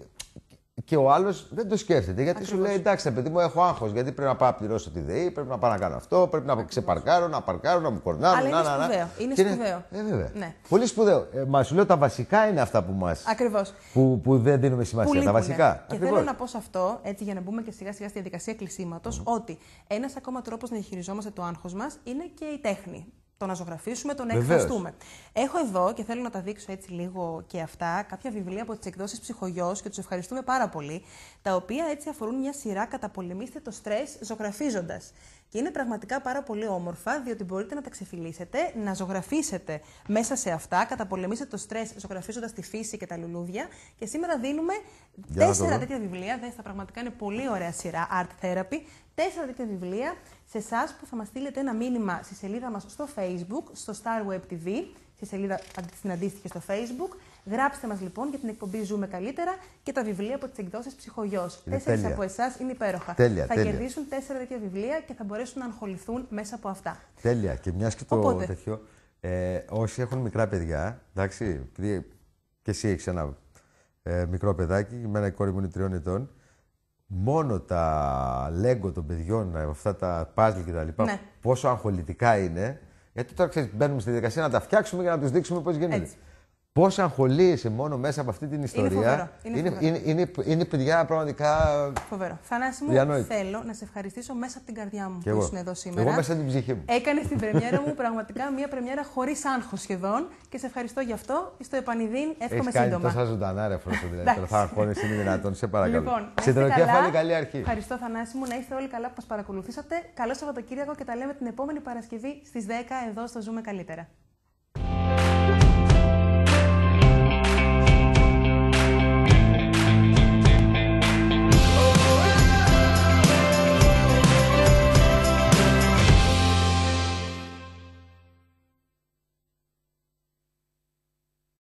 και ο άλλος δεν το σκέφτεται. Γιατί Ακριβώς. σου λέει: Εντάξει, παιδί μου, έχω άγχος. Γιατί πρέπει να πάω να πληρώσω τη ΔΕΗ, πρέπει να πάω να κάνω αυτό, πρέπει να ξεπαρκάρω, να παρκάρω, να μου κορνάρω. Αλλά είναι σπουδαίο. Να, Είναι σπουδαίο. Είναι... Ε, βέβαια. Ναι. Πολύ σπουδαίο. Ε, μα σου λέω τα βασικά είναι αυτά που μας. Ακριβώς. Που, που δεν δίνουμε σημασία. τα βασικά. Και Ακριβώς. θέλω να πω σε αυτό, έτσι για να μπούμε και σιγά σιγά στη διαδικασία κλεισίματος, mm. ότι ένας ακόμα τρόπος να διαχειριζόμαστε το άγχος μας είναι και η τέχνη το να ζωγραφίσουμε, το να εκφραστούμε. Έχω εδώ και θέλω να τα δείξω έτσι λίγο και αυτά κάποια βιβλία από τις εκδόσεις Ψυχογειό και τους ευχαριστούμε πάρα πολύ, τα οποία έτσι αφορούν μια σειρά Καταπολεμήστε το στρες ζωγραφίζοντας. Και είναι πραγματικά πάρα πολύ όμορφα, διότι μπορείτε να τα ξεφυλίσετε, να ζωγραφίσετε μέσα σε αυτά, καταπολεμήσετε το στρες ζωγραφίζοντας τη φύση και τα λουλούδια. Και σήμερα δίνουμε τέσσερα τέτοια βιβλία. Δες, στα πραγματικά είναι πολύ ωραία σειρά, art therapy, τέσσερα τέτοια βιβλία σε εσάς που θα μας στείλετε ένα μήνυμα στη σελίδα μας στο Facebook, στο Star Web TV, στη σελίδα στην αντίστοιχη στο Facebook. Γράψτε μας λοιπόν για την εκπομπή Ζούμε Καλύτερα και τα βιβλία από τις εκδόσεις Ψυχογειό. Τέσσερι από εσάς είναι υπέροχα. Τέλεια, θα τέλεια. κερδίσουν τέσσερα τέτοια βιβλία και θα μπορέσουν να αγχοληθούν μέσα από αυτά. Τέλεια. Και μιας και το Οπότε... τέτοιο. Ε, όσοι έχουν μικρά παιδιά, εντάξει, και εσύ έχεις ένα ε, μικρό παιδάκι, η κόρη μου είναι τριών ετών μόνο τα λέγκο των παιδιών, ε, αυτά τα πάζλ και ναι. πόσο αγχολητικά είναι. Γιατί τώρα ξέρεις, μπαίνουμε στη διαδικασία να τα φτιάξουμε για να τους δείξουμε πώς γίνεται. Πώ αγχολίεσαι μόνο μέσα από αυτή την ιστορία. Είναι, φοβερό. είναι, είναι, φοβερό. είναι, είναι, είναι παιδιά πραγματικά. Φοβερό. Θανάση μου, Διανόητη. θέλω να σε ευχαριστήσω μέσα από την καρδιά μου που είσαι εδώ σήμερα. Εγώ μέσα από την ψυχή μου. Έκανε την πρεμιέρα μου πραγματικά μία πρεμιέρα χωρίς άγχος σχεδόν και σε ευχαριστώ γι' αυτό. Στο επανειδήν, εύχομαι Έχεις σύντομα. Κάνει τόσα ζωντανά ρε δηλαδή. θα αγχώνεις, είναι δυνατόν. Σε παρακαλώ. Λοιπόν, Συντροφία φάνη καλή αρχή. Ευχαριστώ Θανάση μου να είστε όλοι καλά που μας παρακολουθήσατε. Καλό Σαββατοκύριακο και τα λέμε την επόμενη Παρασκευή στις 10 εδώ στο Ζούμε Καλύτερα.